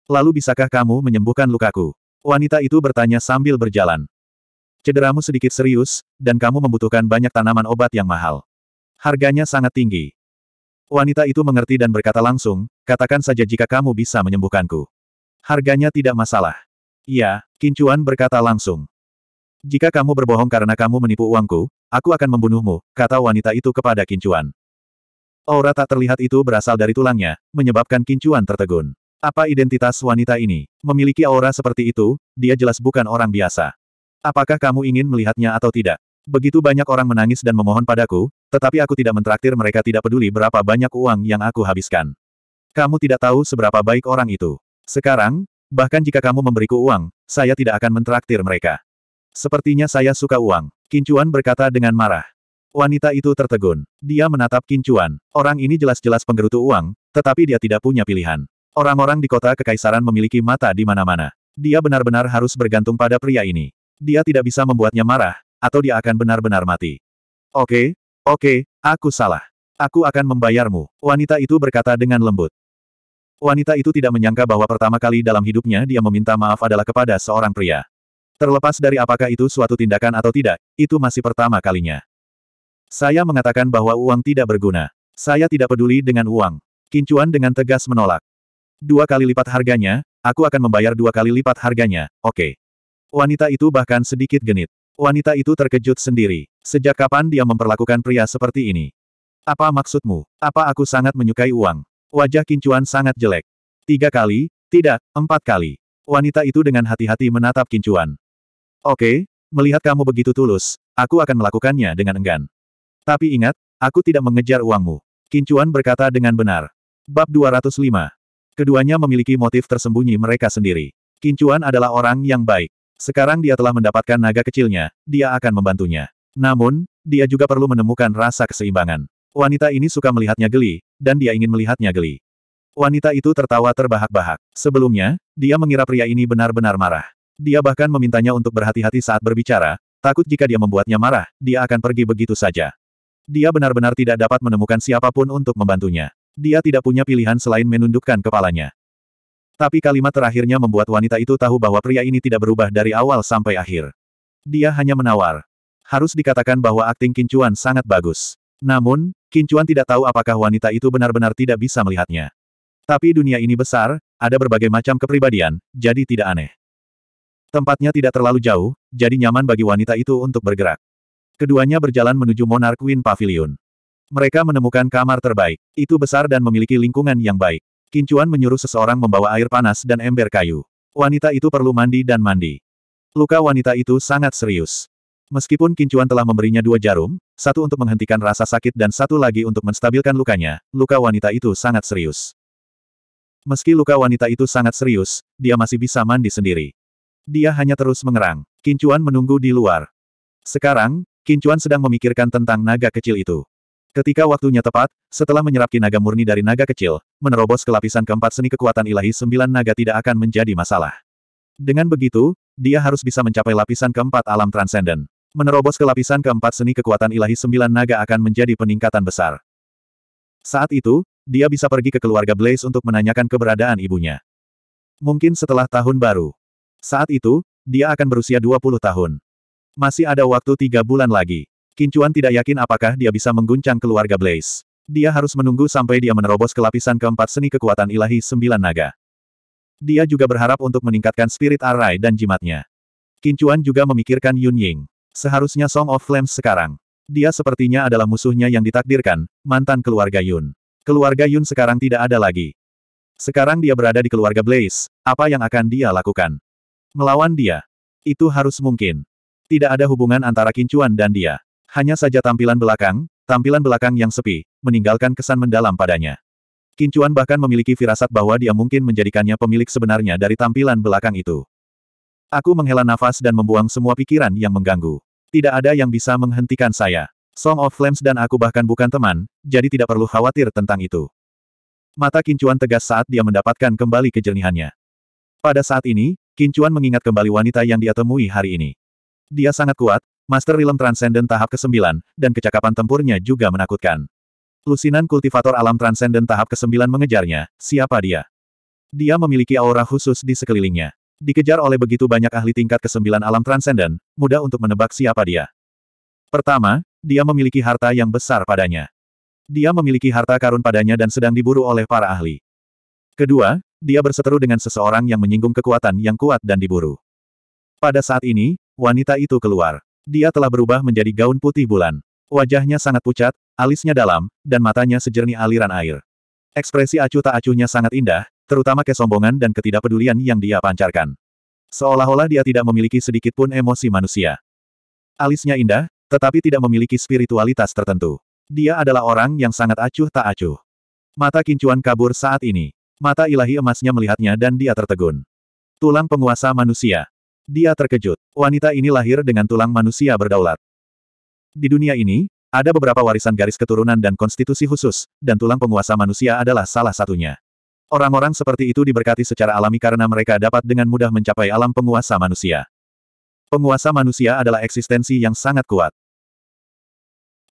Lalu bisakah kamu menyembuhkan lukaku? Wanita itu bertanya sambil berjalan. Cederamu sedikit serius, dan kamu membutuhkan banyak tanaman obat yang mahal. Harganya sangat tinggi. Wanita itu mengerti dan berkata langsung, katakan saja jika kamu bisa menyembuhkanku. Harganya tidak masalah. Iya, Kincuan berkata langsung. Jika kamu berbohong karena kamu menipu uangku, aku akan membunuhmu, kata wanita itu kepada Kincuan. Aura tak terlihat itu berasal dari tulangnya, menyebabkan Kincuan tertegun. Apa identitas wanita ini? Memiliki aura seperti itu, dia jelas bukan orang biasa. Apakah kamu ingin melihatnya atau tidak? Begitu banyak orang menangis dan memohon padaku, tetapi aku tidak mentraktir mereka tidak peduli berapa banyak uang yang aku habiskan. Kamu tidak tahu seberapa baik orang itu. Sekarang, bahkan jika kamu memberiku uang, saya tidak akan mentraktir mereka. Sepertinya saya suka uang. Kincuan berkata dengan marah. Wanita itu tertegun. Dia menatap Kincuan. Orang ini jelas-jelas penggerutu uang, tetapi dia tidak punya pilihan. Orang-orang di kota kekaisaran memiliki mata di mana-mana. Dia benar-benar harus bergantung pada pria ini dia tidak bisa membuatnya marah, atau dia akan benar-benar mati. Oke, oke, aku salah. Aku akan membayarmu, wanita itu berkata dengan lembut. Wanita itu tidak menyangka bahwa pertama kali dalam hidupnya dia meminta maaf adalah kepada seorang pria. Terlepas dari apakah itu suatu tindakan atau tidak, itu masih pertama kalinya. Saya mengatakan bahwa uang tidak berguna. Saya tidak peduli dengan uang. Kincuan dengan tegas menolak. Dua kali lipat harganya, aku akan membayar dua kali lipat harganya, oke. Okay. Wanita itu bahkan sedikit genit. Wanita itu terkejut sendiri. Sejak kapan dia memperlakukan pria seperti ini? Apa maksudmu? Apa aku sangat menyukai uang? Wajah Kincuan sangat jelek. Tiga kali? Tidak, empat kali. Wanita itu dengan hati-hati menatap Kincuan. Oke, melihat kamu begitu tulus, aku akan melakukannya dengan enggan. Tapi ingat, aku tidak mengejar uangmu. Kincuan berkata dengan benar. Bab 205. Keduanya memiliki motif tersembunyi mereka sendiri. Kincuan adalah orang yang baik. Sekarang dia telah mendapatkan naga kecilnya, dia akan membantunya. Namun, dia juga perlu menemukan rasa keseimbangan. Wanita ini suka melihatnya geli, dan dia ingin melihatnya geli. Wanita itu tertawa terbahak-bahak. Sebelumnya, dia mengira pria ini benar-benar marah. Dia bahkan memintanya untuk berhati-hati saat berbicara, takut jika dia membuatnya marah, dia akan pergi begitu saja. Dia benar-benar tidak dapat menemukan siapapun untuk membantunya. Dia tidak punya pilihan selain menundukkan kepalanya. Tapi kalimat terakhirnya membuat wanita itu tahu bahwa pria ini tidak berubah dari awal sampai akhir. Dia hanya menawar. Harus dikatakan bahwa akting Kincuan sangat bagus. Namun, Kincuan tidak tahu apakah wanita itu benar-benar tidak bisa melihatnya. Tapi dunia ini besar, ada berbagai macam kepribadian, jadi tidak aneh. Tempatnya tidak terlalu jauh, jadi nyaman bagi wanita itu untuk bergerak. Keduanya berjalan menuju Monarch Queen Pavilion. Mereka menemukan kamar terbaik. Itu besar dan memiliki lingkungan yang baik. Kincuan menyuruh seseorang membawa air panas dan ember kayu. Wanita itu perlu mandi dan mandi. Luka wanita itu sangat serius. Meskipun Kincuan telah memberinya dua jarum, satu untuk menghentikan rasa sakit dan satu lagi untuk menstabilkan lukanya, luka wanita itu sangat serius. Meski luka wanita itu sangat serius, dia masih bisa mandi sendiri. Dia hanya terus mengerang. Kincuan menunggu di luar. Sekarang, Kincuan sedang memikirkan tentang naga kecil itu. Ketika waktunya tepat, setelah menyerap kinaga murni dari naga kecil, menerobos ke lapisan keempat seni kekuatan ilahi sembilan naga tidak akan menjadi masalah. Dengan begitu, dia harus bisa mencapai lapisan keempat alam transenden. Menerobos ke lapisan keempat seni kekuatan ilahi sembilan naga akan menjadi peningkatan besar. Saat itu, dia bisa pergi ke keluarga Blaze untuk menanyakan keberadaan ibunya. Mungkin setelah tahun baru. Saat itu, dia akan berusia 20 tahun. Masih ada waktu tiga bulan lagi. Kincuan tidak yakin apakah dia bisa mengguncang keluarga Blaze. Dia harus menunggu sampai dia menerobos ke lapisan keempat seni kekuatan ilahi sembilan naga. Dia juga berharap untuk meningkatkan spirit arai dan jimatnya. Kincuan juga memikirkan Yun Ying. Seharusnya Song of Flames sekarang. Dia sepertinya adalah musuhnya yang ditakdirkan, mantan keluarga Yun. Keluarga Yun sekarang tidak ada lagi. Sekarang dia berada di keluarga Blaze, apa yang akan dia lakukan? Melawan dia. Itu harus mungkin. Tidak ada hubungan antara Kincuan dan dia. Hanya saja tampilan belakang, tampilan belakang yang sepi, meninggalkan kesan mendalam padanya. Kincuan bahkan memiliki firasat bahwa dia mungkin menjadikannya pemilik sebenarnya dari tampilan belakang itu. Aku menghela nafas dan membuang semua pikiran yang mengganggu. Tidak ada yang bisa menghentikan saya. Song of Flames dan aku bahkan bukan teman, jadi tidak perlu khawatir tentang itu. Mata Kincuan tegas saat dia mendapatkan kembali kejernihannya. Pada saat ini, Kincuan mengingat kembali wanita yang dia temui hari ini. Dia sangat kuat, Master Realm Transcendent tahap ke-9, dan kecakapan tempurnya juga menakutkan. Lusinan kultivator alam Transcendent tahap ke-9 mengejarnya, siapa dia? Dia memiliki aura khusus di sekelilingnya. Dikejar oleh begitu banyak ahli tingkat ke-9 alam Transcendent, mudah untuk menebak siapa dia. Pertama, dia memiliki harta yang besar padanya. Dia memiliki harta karun padanya dan sedang diburu oleh para ahli. Kedua, dia berseteru dengan seseorang yang menyinggung kekuatan yang kuat dan diburu. Pada saat ini, wanita itu keluar. Dia telah berubah menjadi gaun putih bulan. Wajahnya sangat pucat, alisnya dalam, dan matanya sejernih aliran air. Ekspresi acuh tak acuhnya sangat indah, terutama kesombongan dan ketidakpedulian yang dia pancarkan. Seolah-olah dia tidak memiliki sedikit pun emosi manusia. Alisnya indah, tetapi tidak memiliki spiritualitas tertentu. Dia adalah orang yang sangat acuh tak acuh. Mata kincuan kabur saat ini. Mata ilahi emasnya melihatnya dan dia tertegun. Tulang penguasa manusia. Dia terkejut. Wanita ini lahir dengan tulang manusia berdaulat. Di dunia ini, ada beberapa warisan garis keturunan dan konstitusi khusus, dan tulang penguasa manusia adalah salah satunya. Orang-orang seperti itu diberkati secara alami karena mereka dapat dengan mudah mencapai alam penguasa manusia. Penguasa manusia adalah eksistensi yang sangat kuat.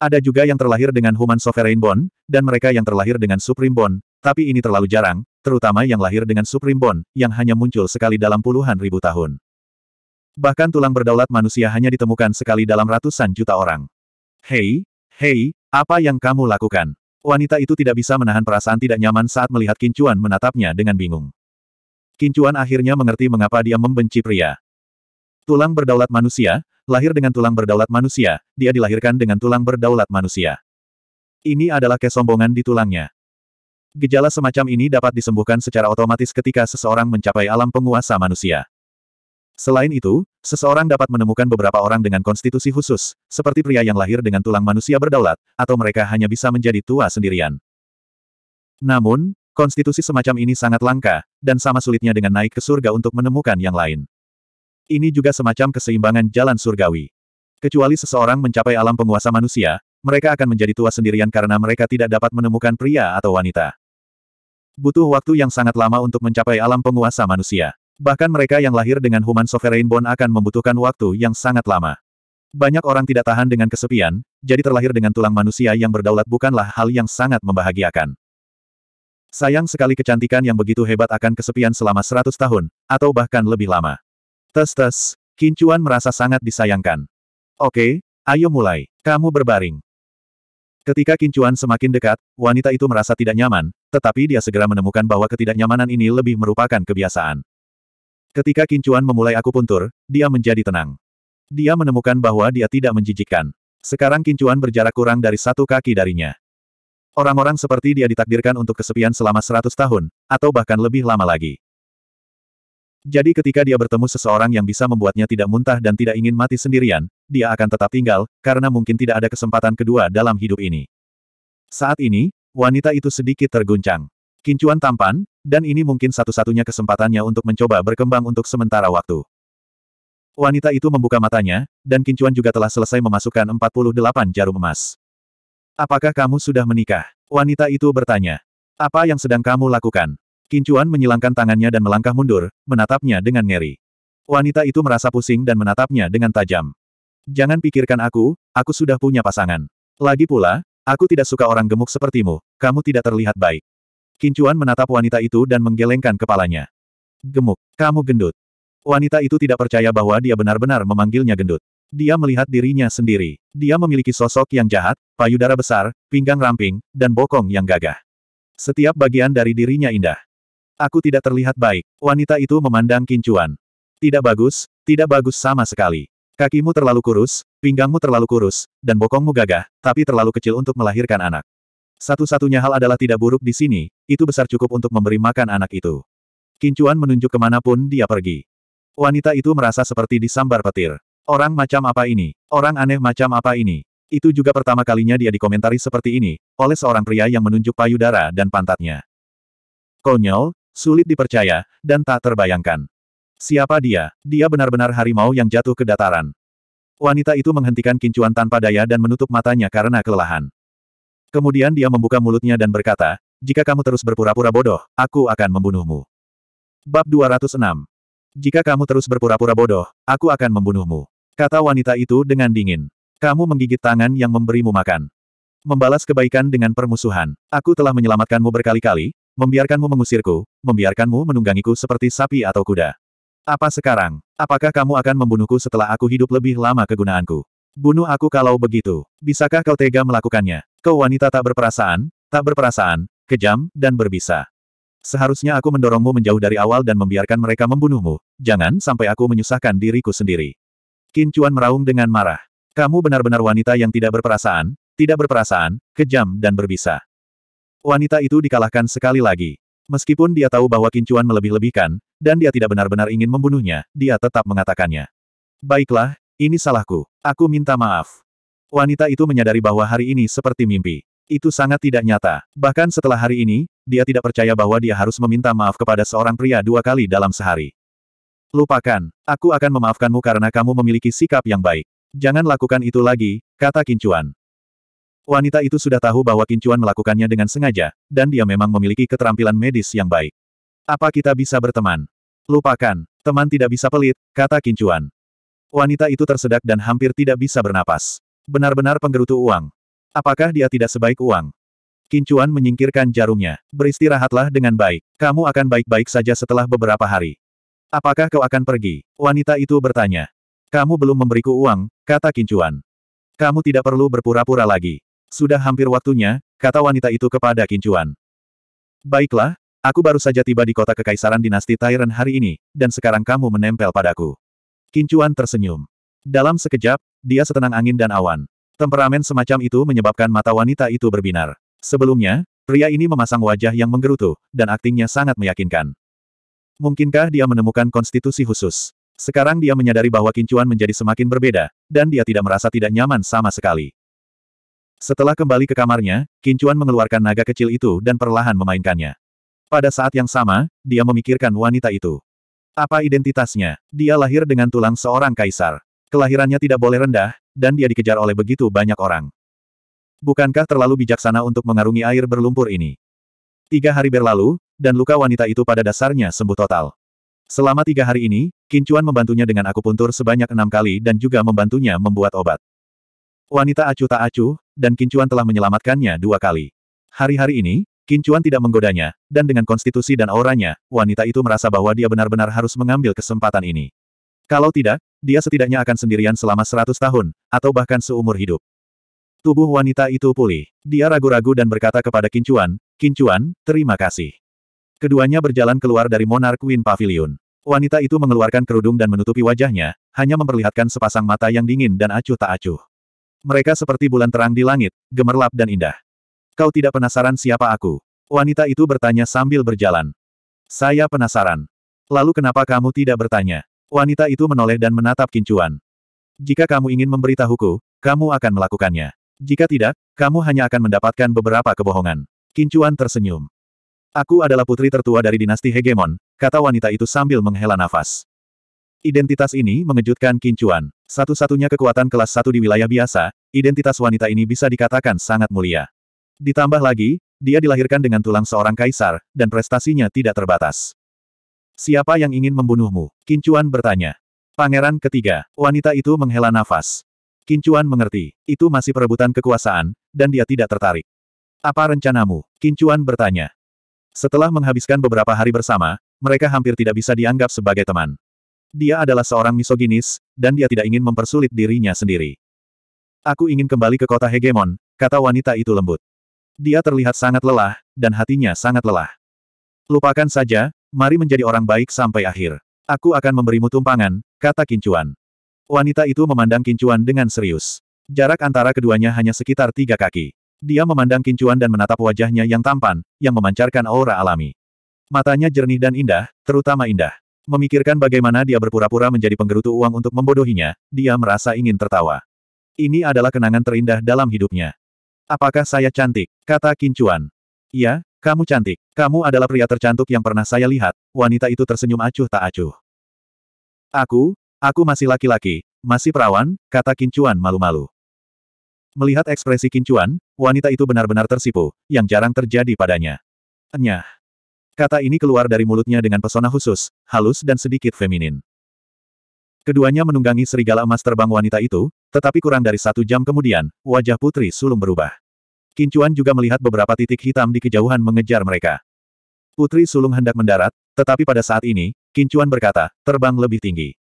Ada juga yang terlahir dengan Human Sovereign Bond, dan mereka yang terlahir dengan Supreme Bond, tapi ini terlalu jarang, terutama yang lahir dengan Supreme Bond, yang hanya muncul sekali dalam puluhan ribu tahun. Bahkan tulang berdaulat manusia hanya ditemukan sekali dalam ratusan juta orang. Hei, hei, apa yang kamu lakukan? Wanita itu tidak bisa menahan perasaan tidak nyaman saat melihat Kincuan menatapnya dengan bingung. Kincuan akhirnya mengerti mengapa dia membenci pria. Tulang berdaulat manusia, lahir dengan tulang berdaulat manusia, dia dilahirkan dengan tulang berdaulat manusia. Ini adalah kesombongan di tulangnya. Gejala semacam ini dapat disembuhkan secara otomatis ketika seseorang mencapai alam penguasa manusia. Selain itu, seseorang dapat menemukan beberapa orang dengan konstitusi khusus, seperti pria yang lahir dengan tulang manusia berdaulat, atau mereka hanya bisa menjadi tua sendirian. Namun, konstitusi semacam ini sangat langka, dan sama sulitnya dengan naik ke surga untuk menemukan yang lain. Ini juga semacam keseimbangan jalan surgawi. Kecuali seseorang mencapai alam penguasa manusia, mereka akan menjadi tua sendirian karena mereka tidak dapat menemukan pria atau wanita. Butuh waktu yang sangat lama untuk mencapai alam penguasa manusia. Bahkan mereka yang lahir dengan Human Sovereign Bond akan membutuhkan waktu yang sangat lama. Banyak orang tidak tahan dengan kesepian, jadi terlahir dengan tulang manusia yang berdaulat bukanlah hal yang sangat membahagiakan. Sayang sekali kecantikan yang begitu hebat akan kesepian selama 100 tahun, atau bahkan lebih lama. Tes-tes, Kincuan merasa sangat disayangkan. Oke, ayo mulai. Kamu berbaring. Ketika Kincuan semakin dekat, wanita itu merasa tidak nyaman, tetapi dia segera menemukan bahwa ketidaknyamanan ini lebih merupakan kebiasaan. Ketika Kincuan memulai akupuntur, dia menjadi tenang. Dia menemukan bahwa dia tidak menjijikkan. Sekarang Kincuan berjarak kurang dari satu kaki darinya. Orang-orang seperti dia ditakdirkan untuk kesepian selama seratus tahun, atau bahkan lebih lama lagi. Jadi ketika dia bertemu seseorang yang bisa membuatnya tidak muntah dan tidak ingin mati sendirian, dia akan tetap tinggal, karena mungkin tidak ada kesempatan kedua dalam hidup ini. Saat ini, wanita itu sedikit terguncang. Kincuan tampan, dan ini mungkin satu-satunya kesempatannya untuk mencoba berkembang untuk sementara waktu. Wanita itu membuka matanya, dan Kincuan juga telah selesai memasukkan 48 jarum emas. Apakah kamu sudah menikah? Wanita itu bertanya. Apa yang sedang kamu lakukan? Kincuan menyilangkan tangannya dan melangkah mundur, menatapnya dengan ngeri. Wanita itu merasa pusing dan menatapnya dengan tajam. Jangan pikirkan aku, aku sudah punya pasangan. Lagi pula, aku tidak suka orang gemuk sepertimu, kamu tidak terlihat baik. Kincuan menatap wanita itu dan menggelengkan kepalanya. Gemuk, kamu gendut. Wanita itu tidak percaya bahwa dia benar-benar memanggilnya gendut. Dia melihat dirinya sendiri. Dia memiliki sosok yang jahat, payudara besar, pinggang ramping, dan bokong yang gagah. Setiap bagian dari dirinya indah. Aku tidak terlihat baik. Wanita itu memandang Kincuan. Tidak bagus, tidak bagus sama sekali. Kakimu terlalu kurus, pinggangmu terlalu kurus, dan bokongmu gagah, tapi terlalu kecil untuk melahirkan anak. Satu-satunya hal adalah tidak buruk di sini, itu besar cukup untuk memberi makan anak itu. Kincuan menunjuk kemanapun dia pergi. Wanita itu merasa seperti disambar petir. Orang macam apa ini? Orang aneh macam apa ini? Itu juga pertama kalinya dia dikomentari seperti ini, oleh seorang pria yang menunjuk payudara dan pantatnya. Konyol, sulit dipercaya, dan tak terbayangkan. Siapa dia? Dia benar-benar harimau yang jatuh ke dataran. Wanita itu menghentikan kincuan tanpa daya dan menutup matanya karena kelelahan. Kemudian dia membuka mulutnya dan berkata, jika kamu terus berpura-pura bodoh, aku akan membunuhmu. Bab 206 Jika kamu terus berpura-pura bodoh, aku akan membunuhmu. Kata wanita itu dengan dingin. Kamu menggigit tangan yang memberimu makan. Membalas kebaikan dengan permusuhan. Aku telah menyelamatkanmu berkali-kali, membiarkanmu mengusirku, membiarkanmu menunggangiku seperti sapi atau kuda. Apa sekarang? Apakah kamu akan membunuhku setelah aku hidup lebih lama kegunaanku? Bunuh aku kalau begitu. Bisakah kau tega melakukannya? Kau wanita tak berperasaan, tak berperasaan, kejam, dan berbisa. Seharusnya aku mendorongmu menjauh dari awal dan membiarkan mereka membunuhmu. Jangan sampai aku menyusahkan diriku sendiri. Kincuan meraung dengan marah. Kamu benar-benar wanita yang tidak berperasaan, tidak berperasaan, kejam dan berbisa. Wanita itu dikalahkan sekali lagi. Meskipun dia tahu bahwa Kincuan melebih-lebihkan, dan dia tidak benar-benar ingin membunuhnya, dia tetap mengatakannya. Baiklah, ini salahku. Aku minta maaf. Wanita itu menyadari bahwa hari ini seperti mimpi. Itu sangat tidak nyata. Bahkan setelah hari ini, dia tidak percaya bahwa dia harus meminta maaf kepada seorang pria dua kali dalam sehari. Lupakan, aku akan memaafkanmu karena kamu memiliki sikap yang baik. Jangan lakukan itu lagi, kata Kincuan. Wanita itu sudah tahu bahwa Kincuan melakukannya dengan sengaja, dan dia memang memiliki keterampilan medis yang baik. Apa kita bisa berteman? Lupakan, teman tidak bisa pelit, kata Kincuan. Wanita itu tersedak dan hampir tidak bisa bernapas. Benar-benar penggerutu uang. Apakah dia tidak sebaik uang? Kincuan menyingkirkan jarumnya. Beristirahatlah dengan baik. Kamu akan baik-baik saja setelah beberapa hari. Apakah kau akan pergi? Wanita itu bertanya. Kamu belum memberiku uang, kata Kincuan. Kamu tidak perlu berpura-pura lagi. Sudah hampir waktunya, kata wanita itu kepada Kincuan. Baiklah, aku baru saja tiba di kota kekaisaran dinasti Tyrant hari ini, dan sekarang kamu menempel padaku. Kincuan tersenyum. Dalam sekejap, dia setenang angin dan awan. Temperamen semacam itu menyebabkan mata wanita itu berbinar. Sebelumnya, pria ini memasang wajah yang menggerutu, dan aktingnya sangat meyakinkan. Mungkinkah dia menemukan konstitusi khusus? Sekarang dia menyadari bahwa kincuan menjadi semakin berbeda, dan dia tidak merasa tidak nyaman sama sekali. Setelah kembali ke kamarnya, Kincuan mengeluarkan naga kecil itu dan perlahan memainkannya. Pada saat yang sama, dia memikirkan wanita itu. Apa identitasnya? Dia lahir dengan tulang seorang kaisar. Kelahirannya tidak boleh rendah, dan dia dikejar oleh begitu banyak orang. Bukankah terlalu bijaksana untuk mengarungi air berlumpur ini? Tiga hari berlalu, dan luka wanita itu pada dasarnya sembuh total. Selama tiga hari ini, Kincuan membantunya dengan akupuntur sebanyak enam kali dan juga membantunya membuat obat. Wanita acuh tak acuh, dan Kincuan telah menyelamatkannya dua kali. Hari-hari ini, Kincuan tidak menggodanya, dan dengan konstitusi dan auranya, wanita itu merasa bahwa dia benar-benar harus mengambil kesempatan ini. Kalau tidak, dia setidaknya akan sendirian selama seratus tahun, atau bahkan seumur hidup. Tubuh wanita itu pulih. Dia ragu-ragu dan berkata kepada Kincuan, Kincuan, terima kasih. Keduanya berjalan keluar dari Monarch Queen Pavilion. Wanita itu mengeluarkan kerudung dan menutupi wajahnya, hanya memperlihatkan sepasang mata yang dingin dan acuh tak acuh. Mereka seperti bulan terang di langit, gemerlap dan indah. Kau tidak penasaran siapa aku? Wanita itu bertanya sambil berjalan. Saya penasaran. Lalu kenapa kamu tidak bertanya? Wanita itu menoleh dan menatap kincuan. Jika kamu ingin memberitahuku, kamu akan melakukannya. Jika tidak, kamu hanya akan mendapatkan beberapa kebohongan. Kincuan tersenyum. Aku adalah putri tertua dari dinasti Hegemon, kata wanita itu sambil menghela nafas. Identitas ini mengejutkan Kincuan. Satu-satunya kekuatan kelas satu di wilayah biasa, identitas wanita ini bisa dikatakan sangat mulia. Ditambah lagi, dia dilahirkan dengan tulang seorang kaisar, dan prestasinya tidak terbatas. Siapa yang ingin membunuhmu? Kincuan bertanya. Pangeran ketiga, wanita itu menghela nafas. Kincuan mengerti, itu masih perebutan kekuasaan, dan dia tidak tertarik. Apa rencanamu? Kincuan bertanya. Setelah menghabiskan beberapa hari bersama, mereka hampir tidak bisa dianggap sebagai teman. Dia adalah seorang misoginis, dan dia tidak ingin mempersulit dirinya sendiri. Aku ingin kembali ke kota hegemon, kata wanita itu lembut. Dia terlihat sangat lelah, dan hatinya sangat lelah. Lupakan saja, Mari menjadi orang baik sampai akhir. Aku akan memberimu tumpangan, kata Kincuan. Wanita itu memandang Kincuan dengan serius. Jarak antara keduanya hanya sekitar tiga kaki. Dia memandang Kincuan dan menatap wajahnya yang tampan, yang memancarkan aura alami. Matanya jernih dan indah, terutama indah. Memikirkan bagaimana dia berpura-pura menjadi penggerutu uang untuk membodohinya, dia merasa ingin tertawa. Ini adalah kenangan terindah dalam hidupnya. Apakah saya cantik? Kata Kincuan. Iya, kamu cantik. Kamu adalah pria tercantik yang pernah saya lihat. Wanita itu tersenyum acuh tak acuh. Aku, aku masih laki-laki, masih perawan, kata Kincuan malu-malu. Melihat ekspresi Kincuan, wanita itu benar-benar tersipu, yang jarang terjadi padanya. Enyah. Kata ini keluar dari mulutnya dengan pesona khusus, halus dan sedikit feminin. Keduanya menunggangi serigala emas terbang wanita itu, tetapi kurang dari satu jam kemudian, wajah putri sulung berubah. Kincuan juga melihat beberapa titik hitam di kejauhan mengejar mereka. Putri sulung hendak mendarat, tetapi pada saat ini, Kincuan berkata, terbang lebih tinggi.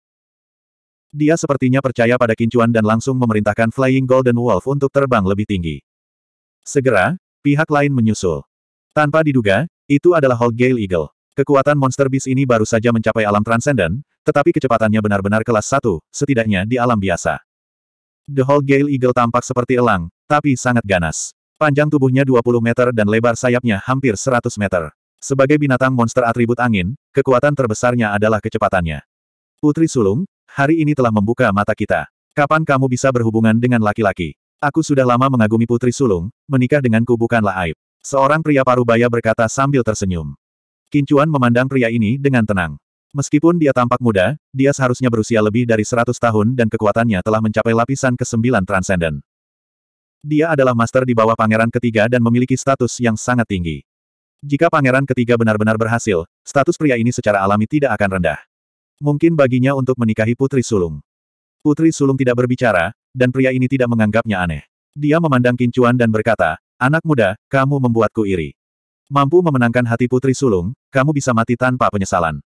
Dia sepertinya percaya pada Kincuan dan langsung memerintahkan Flying Golden Wolf untuk terbang lebih tinggi. Segera, pihak lain menyusul. Tanpa diduga, itu adalah Hall Gale Eagle. Kekuatan monster bis ini baru saja mencapai alam transenden, tetapi kecepatannya benar-benar kelas 1, setidaknya di alam biasa. The Hall Gale Eagle tampak seperti elang, tapi sangat ganas. Panjang tubuhnya 20 meter dan lebar sayapnya hampir 100 meter. Sebagai binatang monster atribut angin, kekuatan terbesarnya adalah kecepatannya. Putri Sulung, hari ini telah membuka mata kita. Kapan kamu bisa berhubungan dengan laki-laki? Aku sudah lama mengagumi Putri Sulung, menikah denganku bukanlah aib. Seorang pria parubaya berkata sambil tersenyum. Kincuan memandang pria ini dengan tenang. Meskipun dia tampak muda, dia seharusnya berusia lebih dari 100 tahun dan kekuatannya telah mencapai lapisan ke-9 transenden. Dia adalah master di bawah pangeran ketiga dan memiliki status yang sangat tinggi. Jika pangeran ketiga benar-benar berhasil, status pria ini secara alami tidak akan rendah. Mungkin baginya untuk menikahi putri sulung. Putri sulung tidak berbicara, dan pria ini tidak menganggapnya aneh. Dia memandang Kincuan dan berkata, Anak muda, kamu membuatku iri. Mampu memenangkan hati putri sulung, kamu bisa mati tanpa penyesalan.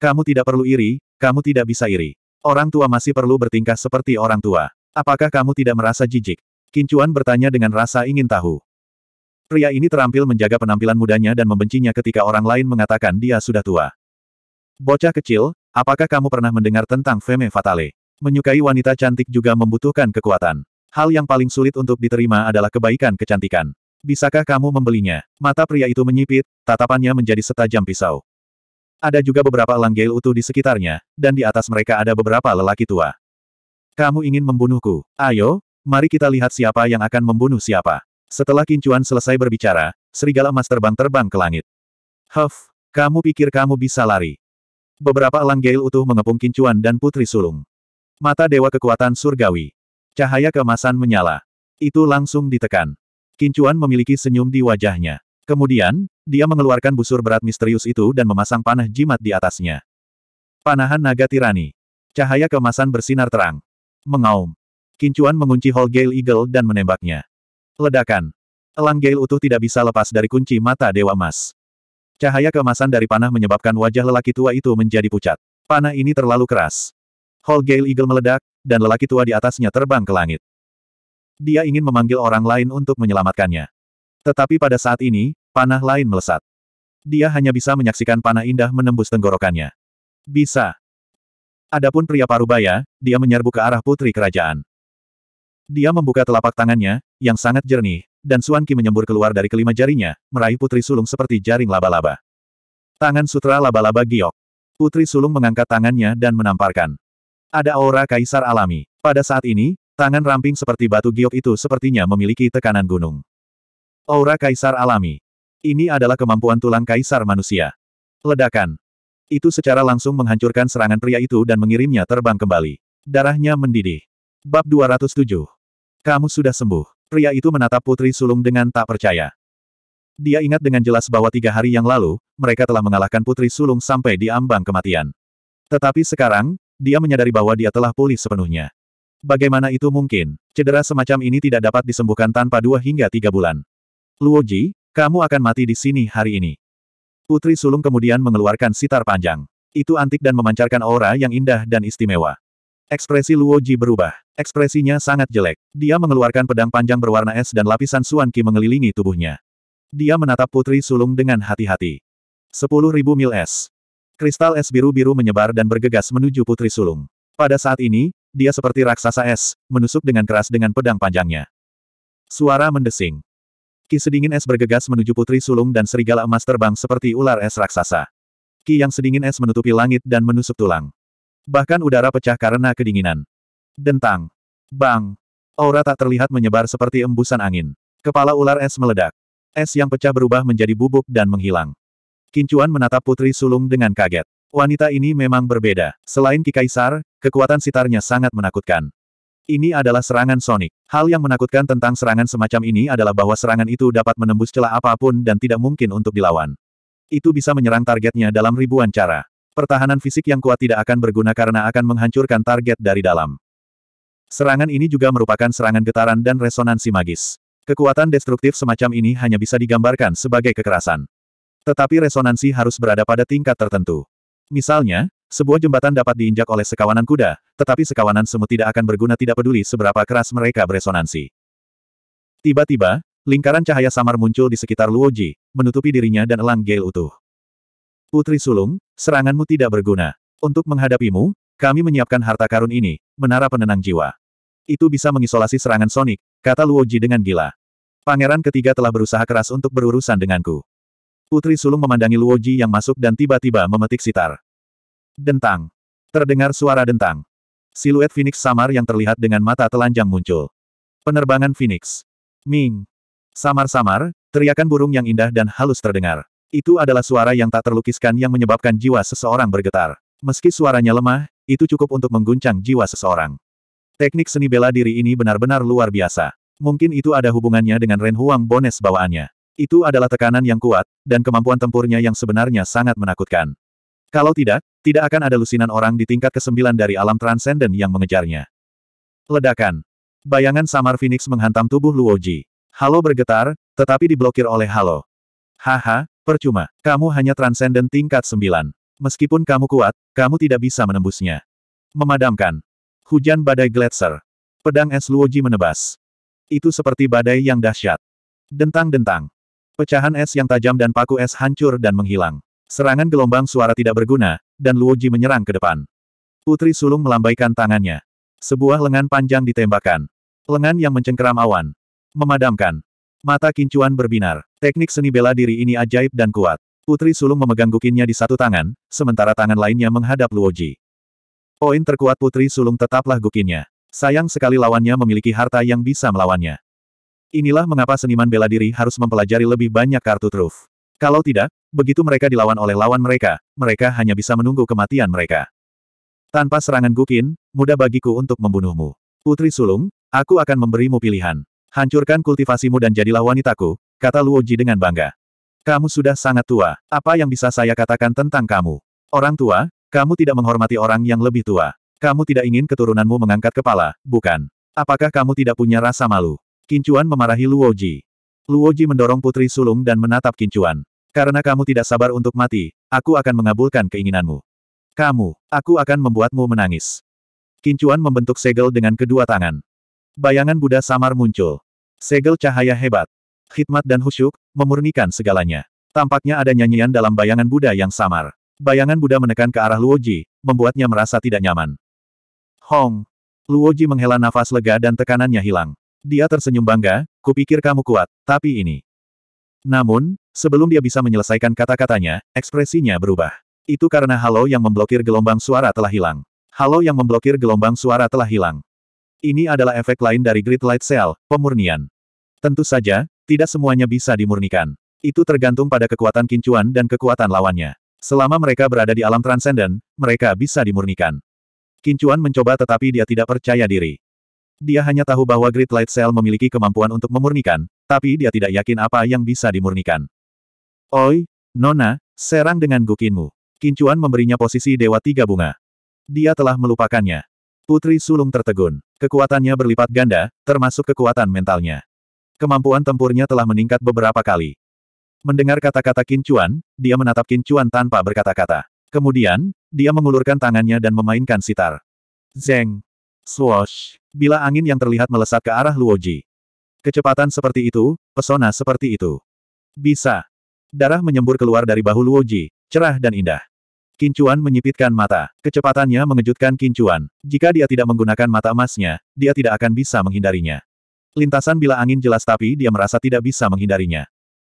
Kamu tidak perlu iri, kamu tidak bisa iri. Orang tua masih perlu bertingkah seperti orang tua. Apakah kamu tidak merasa jijik? Kincuan bertanya dengan rasa ingin tahu. Pria ini terampil menjaga penampilan mudanya dan membencinya ketika orang lain mengatakan dia sudah tua. Bocah kecil, apakah kamu pernah mendengar tentang Femme Fatale? Menyukai wanita cantik juga membutuhkan kekuatan. Hal yang paling sulit untuk diterima adalah kebaikan kecantikan. Bisakah kamu membelinya? Mata pria itu menyipit, tatapannya menjadi setajam pisau. Ada juga beberapa langgail utuh di sekitarnya, dan di atas mereka ada beberapa lelaki tua. Kamu ingin membunuhku? Ayo, Mari kita lihat siapa yang akan membunuh siapa. Setelah Kincuan selesai berbicara, serigala emas terbang-terbang ke langit. Huff, kamu pikir kamu bisa lari. Beberapa elang gail utuh mengepung Kincuan dan Putri Sulung. Mata Dewa Kekuatan Surgawi. Cahaya kemasan menyala. Itu langsung ditekan. Kincuan memiliki senyum di wajahnya. Kemudian, dia mengeluarkan busur berat misterius itu dan memasang panah jimat di atasnya. Panahan naga tirani. Cahaya kemasan bersinar terang. Mengaum. Kincuan mengunci Hall Gale Eagle dan menembaknya. Ledakan. Elang Gale utuh tidak bisa lepas dari kunci mata Dewa Emas. Cahaya keemasan dari panah menyebabkan wajah lelaki tua itu menjadi pucat. Panah ini terlalu keras. Hall Gale Eagle meledak, dan lelaki tua di atasnya terbang ke langit. Dia ingin memanggil orang lain untuk menyelamatkannya. Tetapi pada saat ini, panah lain melesat. Dia hanya bisa menyaksikan panah indah menembus tenggorokannya. Bisa. Adapun pria parubaya, dia menyerbu ke arah putri kerajaan. Dia membuka telapak tangannya, yang sangat jernih, dan Suan Qi menyembur keluar dari kelima jarinya, meraih putri sulung seperti jaring laba-laba. Tangan sutra laba-laba giok. Putri sulung mengangkat tangannya dan menamparkan. Ada aura kaisar alami. Pada saat ini, tangan ramping seperti batu giok itu sepertinya memiliki tekanan gunung. Aura kaisar alami. Ini adalah kemampuan tulang kaisar manusia. Ledakan. Itu secara langsung menghancurkan serangan pria itu dan mengirimnya terbang kembali. Darahnya mendidih. Bab 207. Kamu sudah sembuh. Pria itu menatap putri sulung dengan tak percaya. Dia ingat dengan jelas bahwa tiga hari yang lalu, mereka telah mengalahkan putri sulung sampai di ambang kematian. Tetapi sekarang, dia menyadari bahwa dia telah pulih sepenuhnya. Bagaimana itu mungkin? Cedera semacam ini tidak dapat disembuhkan tanpa dua hingga tiga bulan. Luoji, kamu akan mati di sini hari ini. Putri sulung kemudian mengeluarkan sitar panjang. Itu antik dan memancarkan aura yang indah dan istimewa. Ekspresi Luo Ji berubah. Ekspresinya sangat jelek. Dia mengeluarkan pedang panjang berwarna es dan lapisan Suan Qi mengelilingi tubuhnya. Dia menatap putri sulung dengan hati-hati. Sepuluh mil es. Kristal es biru-biru menyebar dan bergegas menuju putri sulung. Pada saat ini, dia seperti raksasa es, menusuk dengan keras dengan pedang panjangnya. Suara mendesing. Ki sedingin es bergegas menuju putri sulung dan serigala emas terbang seperti ular es raksasa. Ki yang sedingin es menutupi langit dan menusuk tulang. Bahkan udara pecah karena kedinginan. Dentang. Bang. Aura tak terlihat menyebar seperti embusan angin. Kepala ular es meledak. Es yang pecah berubah menjadi bubuk dan menghilang. Kincuan menatap putri sulung dengan kaget. Wanita ini memang berbeda. Selain Kikaisar, kekuatan sitarnya sangat menakutkan. Ini adalah serangan sonik. Hal yang menakutkan tentang serangan semacam ini adalah bahwa serangan itu dapat menembus celah apapun dan tidak mungkin untuk dilawan. Itu bisa menyerang targetnya dalam ribuan cara. Pertahanan fisik yang kuat tidak akan berguna karena akan menghancurkan target dari dalam. Serangan ini juga merupakan serangan getaran dan resonansi magis. Kekuatan destruktif semacam ini hanya bisa digambarkan sebagai kekerasan. Tetapi resonansi harus berada pada tingkat tertentu. Misalnya, sebuah jembatan dapat diinjak oleh sekawanan kuda, tetapi sekawanan semut tidak akan berguna tidak peduli seberapa keras mereka beresonansi. Tiba-tiba, lingkaran cahaya samar muncul di sekitar Luoji, menutupi dirinya dan Elang Gale utuh. Putri Sulung, seranganmu tidak berguna. Untuk menghadapimu, kami menyiapkan harta karun ini, menara penenang jiwa. Itu bisa mengisolasi serangan Sonic, kata Luoji dengan gila. Pangeran ketiga telah berusaha keras untuk berurusan denganku. Putri Sulung memandangi Luoji yang masuk dan tiba-tiba memetik sitar. Dentang. Terdengar suara dentang. Siluet Phoenix samar yang terlihat dengan mata telanjang muncul. Penerbangan Phoenix. Ming. Samar-samar, teriakan burung yang indah dan halus terdengar. Itu adalah suara yang tak terlukiskan yang menyebabkan jiwa seseorang bergetar. Meski suaranya lemah, itu cukup untuk mengguncang jiwa seseorang. Teknik seni bela diri ini benar-benar luar biasa. Mungkin itu ada hubungannya dengan Ren Huang Bones bawaannya. Itu adalah tekanan yang kuat, dan kemampuan tempurnya yang sebenarnya sangat menakutkan. Kalau tidak, tidak akan ada lusinan orang di tingkat ke-9 dari alam transenden yang mengejarnya. Ledakan. Bayangan Samar Phoenix menghantam tubuh Luoji. Halo bergetar, tetapi diblokir oleh Halo. Haha, Percuma, kamu hanya transenden tingkat sembilan. Meskipun kamu kuat, kamu tidak bisa menembusnya. Memadamkan. Hujan badai gletser. Pedang es Luoji menebas. Itu seperti badai yang dahsyat. Dentang-dentang. Pecahan es yang tajam dan paku es hancur dan menghilang. Serangan gelombang suara tidak berguna, dan Luoji menyerang ke depan. Putri sulung melambaikan tangannya. Sebuah lengan panjang ditembakkan. Lengan yang mencengkeram awan. Memadamkan. Mata kincuan berbinar. Teknik seni bela diri ini ajaib dan kuat. Putri sulung memegang gukinnya di satu tangan, sementara tangan lainnya menghadap Luoji. Poin terkuat putri sulung tetaplah gukinnya. Sayang sekali lawannya memiliki harta yang bisa melawannya. Inilah mengapa seniman bela diri harus mempelajari lebih banyak kartu truf. Kalau tidak, begitu mereka dilawan oleh lawan mereka, mereka hanya bisa menunggu kematian mereka. Tanpa serangan gukin, mudah bagiku untuk membunuhmu. Putri sulung, aku akan memberimu pilihan. Hancurkan kultivasimu dan jadilah wanitaku, kata Luoji dengan bangga. Kamu sudah sangat tua, apa yang bisa saya katakan tentang kamu? Orang tua, kamu tidak menghormati orang yang lebih tua. Kamu tidak ingin keturunanmu mengangkat kepala, bukan? Apakah kamu tidak punya rasa malu? Kincuan memarahi Luoji. Luoji mendorong putri sulung dan menatap Kincuan. Karena kamu tidak sabar untuk mati, aku akan mengabulkan keinginanmu. Kamu, aku akan membuatmu menangis. Kincuan membentuk segel dengan kedua tangan. Bayangan Buddha samar muncul. Segel cahaya hebat. Khidmat dan husyuk, memurnikan segalanya. Tampaknya ada nyanyian dalam bayangan Buddha yang samar. Bayangan Buddha menekan ke arah Luoji, membuatnya merasa tidak nyaman. Hong! Luoji menghela nafas lega dan tekanannya hilang. Dia tersenyum bangga, kupikir kamu kuat, tapi ini. Namun, sebelum dia bisa menyelesaikan kata-katanya, ekspresinya berubah. Itu karena halo yang memblokir gelombang suara telah hilang. Halo yang memblokir gelombang suara telah hilang. Ini adalah efek lain dari grid light cell, pemurnian. Tentu saja, tidak semuanya bisa dimurnikan. Itu tergantung pada kekuatan kincuan dan kekuatan lawannya. Selama mereka berada di alam transenden, mereka bisa dimurnikan. Kincuan mencoba tetapi dia tidak percaya diri. Dia hanya tahu bahwa Great Light Cell memiliki kemampuan untuk memurnikan, tapi dia tidak yakin apa yang bisa dimurnikan. Oi, Nona, serang dengan gukinmu. Kincuan memberinya posisi Dewa Tiga Bunga. Dia telah melupakannya. Putri sulung tertegun. Kekuatannya berlipat ganda, termasuk kekuatan mentalnya. Kemampuan tempurnya telah meningkat beberapa kali. Mendengar kata-kata Kincuan, dia menatap Kincuan tanpa berkata-kata. Kemudian, dia mengulurkan tangannya dan memainkan sitar. Zeng! Swoosh! Bila angin yang terlihat melesat ke arah Luoji. Kecepatan seperti itu, pesona seperti itu. Bisa. Darah menyembur keluar dari bahu Luoji, cerah dan indah. Kincuan menyipitkan mata. Kecepatannya mengejutkan Kincuan. Jika dia tidak menggunakan mata emasnya, dia tidak akan bisa menghindarinya. Lintasan bila angin jelas tapi dia merasa tidak bisa menghindarinya.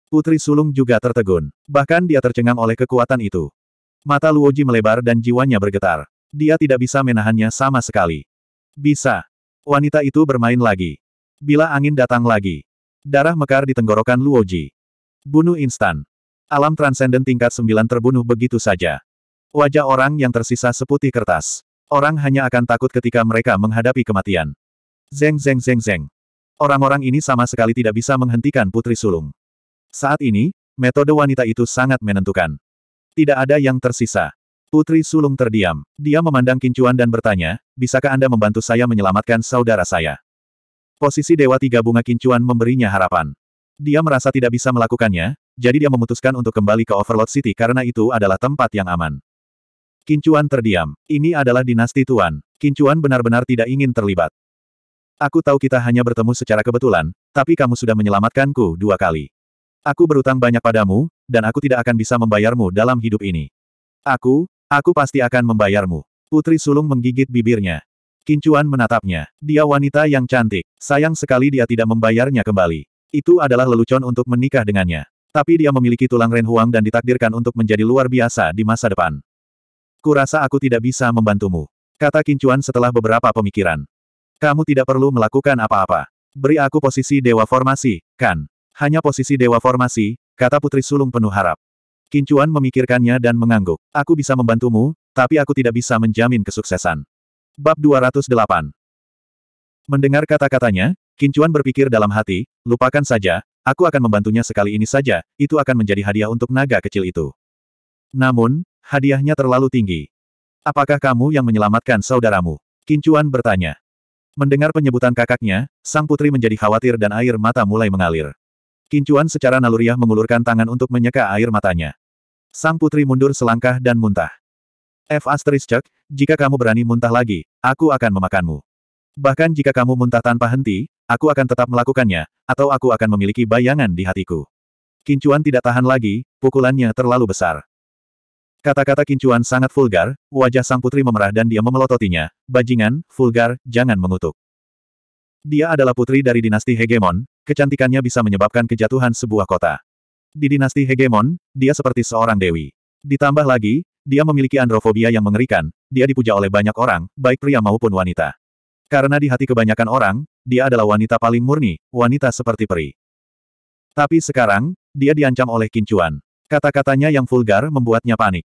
Putri sulung juga tertegun. Bahkan dia tercengang oleh kekuatan itu. Mata Luoji melebar dan jiwanya bergetar. Dia tidak bisa menahannya sama sekali. Bisa. Wanita itu bermain lagi. Bila angin datang lagi. Darah mekar di tenggorokan Luoji. Bunuh instan. Alam transenden tingkat 9 terbunuh begitu saja. Wajah orang yang tersisa seputih kertas. Orang hanya akan takut ketika mereka menghadapi kematian. Zeng zeng zeng zeng. Orang-orang ini sama sekali tidak bisa menghentikan putri sulung. Saat ini, metode wanita itu sangat menentukan. Tidak ada yang tersisa. Putri sulung terdiam. Dia memandang Kincuan dan bertanya, bisakah Anda membantu saya menyelamatkan saudara saya? Posisi Dewa Tiga Bunga Kincuan memberinya harapan. Dia merasa tidak bisa melakukannya, jadi dia memutuskan untuk kembali ke Overlord City karena itu adalah tempat yang aman. Kincuan terdiam. Ini adalah dinasti Tuan. Kincuan benar-benar tidak ingin terlibat. Aku tahu kita hanya bertemu secara kebetulan, tapi kamu sudah menyelamatkanku dua kali. Aku berutang banyak padamu, dan aku tidak akan bisa membayarmu dalam hidup ini. Aku, aku pasti akan membayarmu. Putri sulung menggigit bibirnya. Kincuan menatapnya. Dia wanita yang cantik. Sayang sekali dia tidak membayarnya kembali. Itu adalah lelucon untuk menikah dengannya. Tapi dia memiliki tulang renhuang dan ditakdirkan untuk menjadi luar biasa di masa depan. Kurasa aku tidak bisa membantumu. Kata Kincuan setelah beberapa pemikiran. Kamu tidak perlu melakukan apa-apa. Beri aku posisi dewa formasi, kan? Hanya posisi dewa formasi, kata Putri Sulung penuh harap. Kincuan memikirkannya dan mengangguk. Aku bisa membantumu, tapi aku tidak bisa menjamin kesuksesan. Bab 208 Mendengar kata-katanya, Kincuan berpikir dalam hati, lupakan saja, aku akan membantunya sekali ini saja, itu akan menjadi hadiah untuk naga kecil itu. Namun, Hadiahnya terlalu tinggi. Apakah kamu yang menyelamatkan saudaramu? Kincuan bertanya. Mendengar penyebutan kakaknya, sang putri menjadi khawatir dan air mata mulai mengalir. Kincuan secara naluriah mengulurkan tangan untuk menyeka air matanya. Sang putri mundur selangkah dan muntah. F cek, jika kamu berani muntah lagi, aku akan memakanmu. Bahkan jika kamu muntah tanpa henti, aku akan tetap melakukannya, atau aku akan memiliki bayangan di hatiku. Kincuan tidak tahan lagi, pukulannya terlalu besar. Kata-kata kincuan sangat vulgar, wajah sang putri memerah dan dia memelototinya. Bajingan, vulgar, jangan mengutuk. Dia adalah putri dari dinasti hegemon, kecantikannya bisa menyebabkan kejatuhan sebuah kota. Di dinasti hegemon, dia seperti seorang dewi. Ditambah lagi, dia memiliki androfobia yang mengerikan, dia dipuja oleh banyak orang, baik pria maupun wanita. Karena di hati kebanyakan orang, dia adalah wanita paling murni, wanita seperti peri. Tapi sekarang, dia diancam oleh kincuan. Kata-katanya yang vulgar membuatnya panik.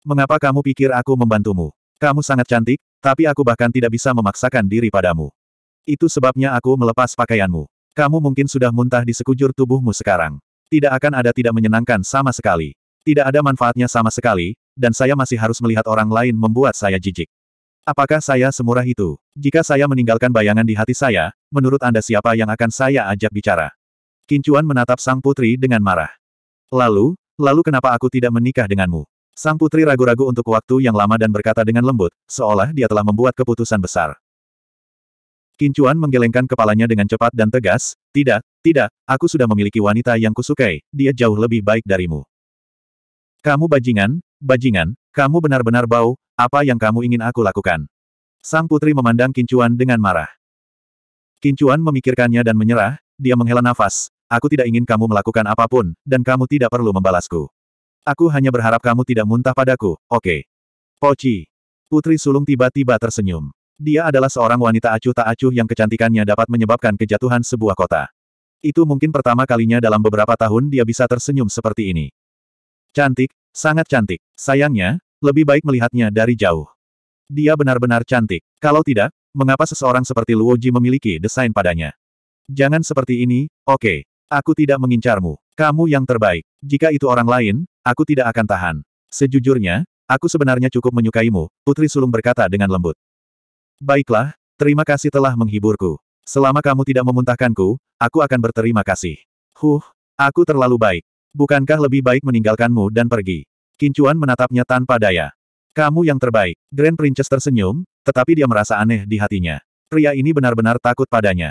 Mengapa kamu pikir aku membantumu? Kamu sangat cantik, tapi aku bahkan tidak bisa memaksakan diri padamu. Itu sebabnya aku melepas pakaianmu. Kamu mungkin sudah muntah di sekujur tubuhmu sekarang. Tidak akan ada tidak menyenangkan sama sekali. Tidak ada manfaatnya sama sekali, dan saya masih harus melihat orang lain membuat saya jijik. Apakah saya semurah itu? Jika saya meninggalkan bayangan di hati saya, menurut Anda siapa yang akan saya ajak bicara? Kincuan menatap sang putri dengan marah. Lalu, lalu kenapa aku tidak menikah denganmu? Sang putri ragu-ragu untuk waktu yang lama dan berkata dengan lembut, seolah dia telah membuat keputusan besar. Kincuan menggelengkan kepalanya dengan cepat dan tegas, tidak, tidak, aku sudah memiliki wanita yang kusukai, dia jauh lebih baik darimu. Kamu bajingan, bajingan, kamu benar-benar bau, apa yang kamu ingin aku lakukan? Sang putri memandang Kincuan dengan marah. Kincuan memikirkannya dan menyerah, dia menghela nafas, aku tidak ingin kamu melakukan apapun, dan kamu tidak perlu membalasku. Aku hanya berharap kamu tidak muntah padaku, oke? Okay. Poci. Putri sulung tiba-tiba tersenyum. Dia adalah seorang wanita acuh tak acuh yang kecantikannya dapat menyebabkan kejatuhan sebuah kota. Itu mungkin pertama kalinya dalam beberapa tahun dia bisa tersenyum seperti ini. Cantik, sangat cantik. Sayangnya, lebih baik melihatnya dari jauh. Dia benar-benar cantik. Kalau tidak, mengapa seseorang seperti Luoji memiliki desain padanya? Jangan seperti ini, oke. Okay. Aku tidak mengincarmu. Kamu yang terbaik. Jika itu orang lain, aku tidak akan tahan. Sejujurnya, aku sebenarnya cukup menyukaimu, Putri Sulung berkata dengan lembut. Baiklah, terima kasih telah menghiburku. Selama kamu tidak memuntahkanku, aku akan berterima kasih. Huh, aku terlalu baik. Bukankah lebih baik meninggalkanmu dan pergi? Kincuan menatapnya tanpa daya. Kamu yang terbaik. Grand Princess tersenyum, tetapi dia merasa aneh di hatinya. Pria ini benar-benar takut padanya.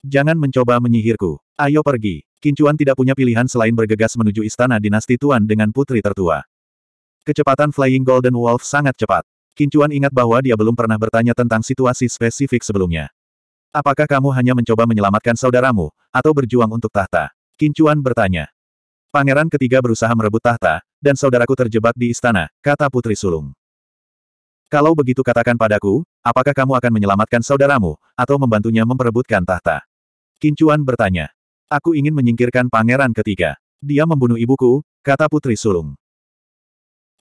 Jangan mencoba menyihirku. Ayo pergi. Kincuan tidak punya pilihan selain bergegas menuju istana dinasti Tuan dengan putri tertua. Kecepatan Flying Golden Wolf sangat cepat. Kincuan ingat bahwa dia belum pernah bertanya tentang situasi spesifik sebelumnya. Apakah kamu hanya mencoba menyelamatkan saudaramu, atau berjuang untuk tahta? Kincuan bertanya. Pangeran ketiga berusaha merebut tahta, dan saudaraku terjebak di istana, kata Putri Sulung. Kalau begitu katakan padaku, apakah kamu akan menyelamatkan saudaramu, atau membantunya memperebutkan tahta? Kincuan bertanya. Aku ingin menyingkirkan pangeran ketiga. Dia membunuh ibuku, kata putri sulung.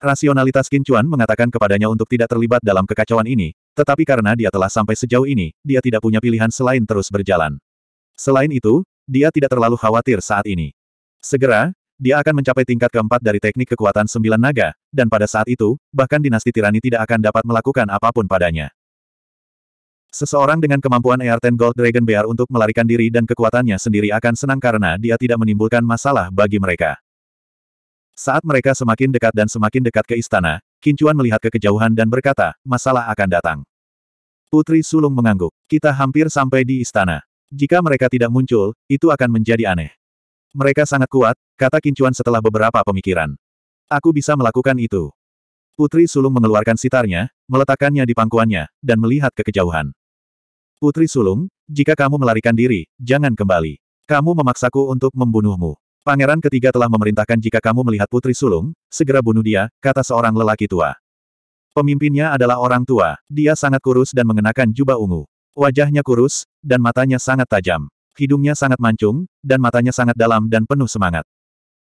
Rasionalitas Kincuan mengatakan kepadanya untuk tidak terlibat dalam kekacauan ini, tetapi karena dia telah sampai sejauh ini, dia tidak punya pilihan selain terus berjalan. Selain itu, dia tidak terlalu khawatir saat ini. Segera, dia akan mencapai tingkat keempat dari teknik kekuatan sembilan naga, dan pada saat itu, bahkan dinasti tirani tidak akan dapat melakukan apapun padanya. Seseorang dengan kemampuan Ten Gold Dragon Bear untuk melarikan diri dan kekuatannya sendiri akan senang karena dia tidak menimbulkan masalah bagi mereka. Saat mereka semakin dekat dan semakin dekat ke istana, Kincuan melihat ke kejauhan dan berkata, masalah akan datang. Putri Sulung mengangguk. Kita hampir sampai di istana. Jika mereka tidak muncul, itu akan menjadi aneh. Mereka sangat kuat, kata Kincuan setelah beberapa pemikiran. Aku bisa melakukan itu. Putri Sulung mengeluarkan sitarnya, meletakkannya di pangkuannya, dan melihat ke kejauhan. Putri sulung, jika kamu melarikan diri, jangan kembali. Kamu memaksaku untuk membunuhmu. Pangeran ketiga telah memerintahkan jika kamu melihat putri sulung, segera bunuh dia, kata seorang lelaki tua. Pemimpinnya adalah orang tua, dia sangat kurus dan mengenakan jubah ungu. Wajahnya kurus, dan matanya sangat tajam. Hidungnya sangat mancung, dan matanya sangat dalam dan penuh semangat.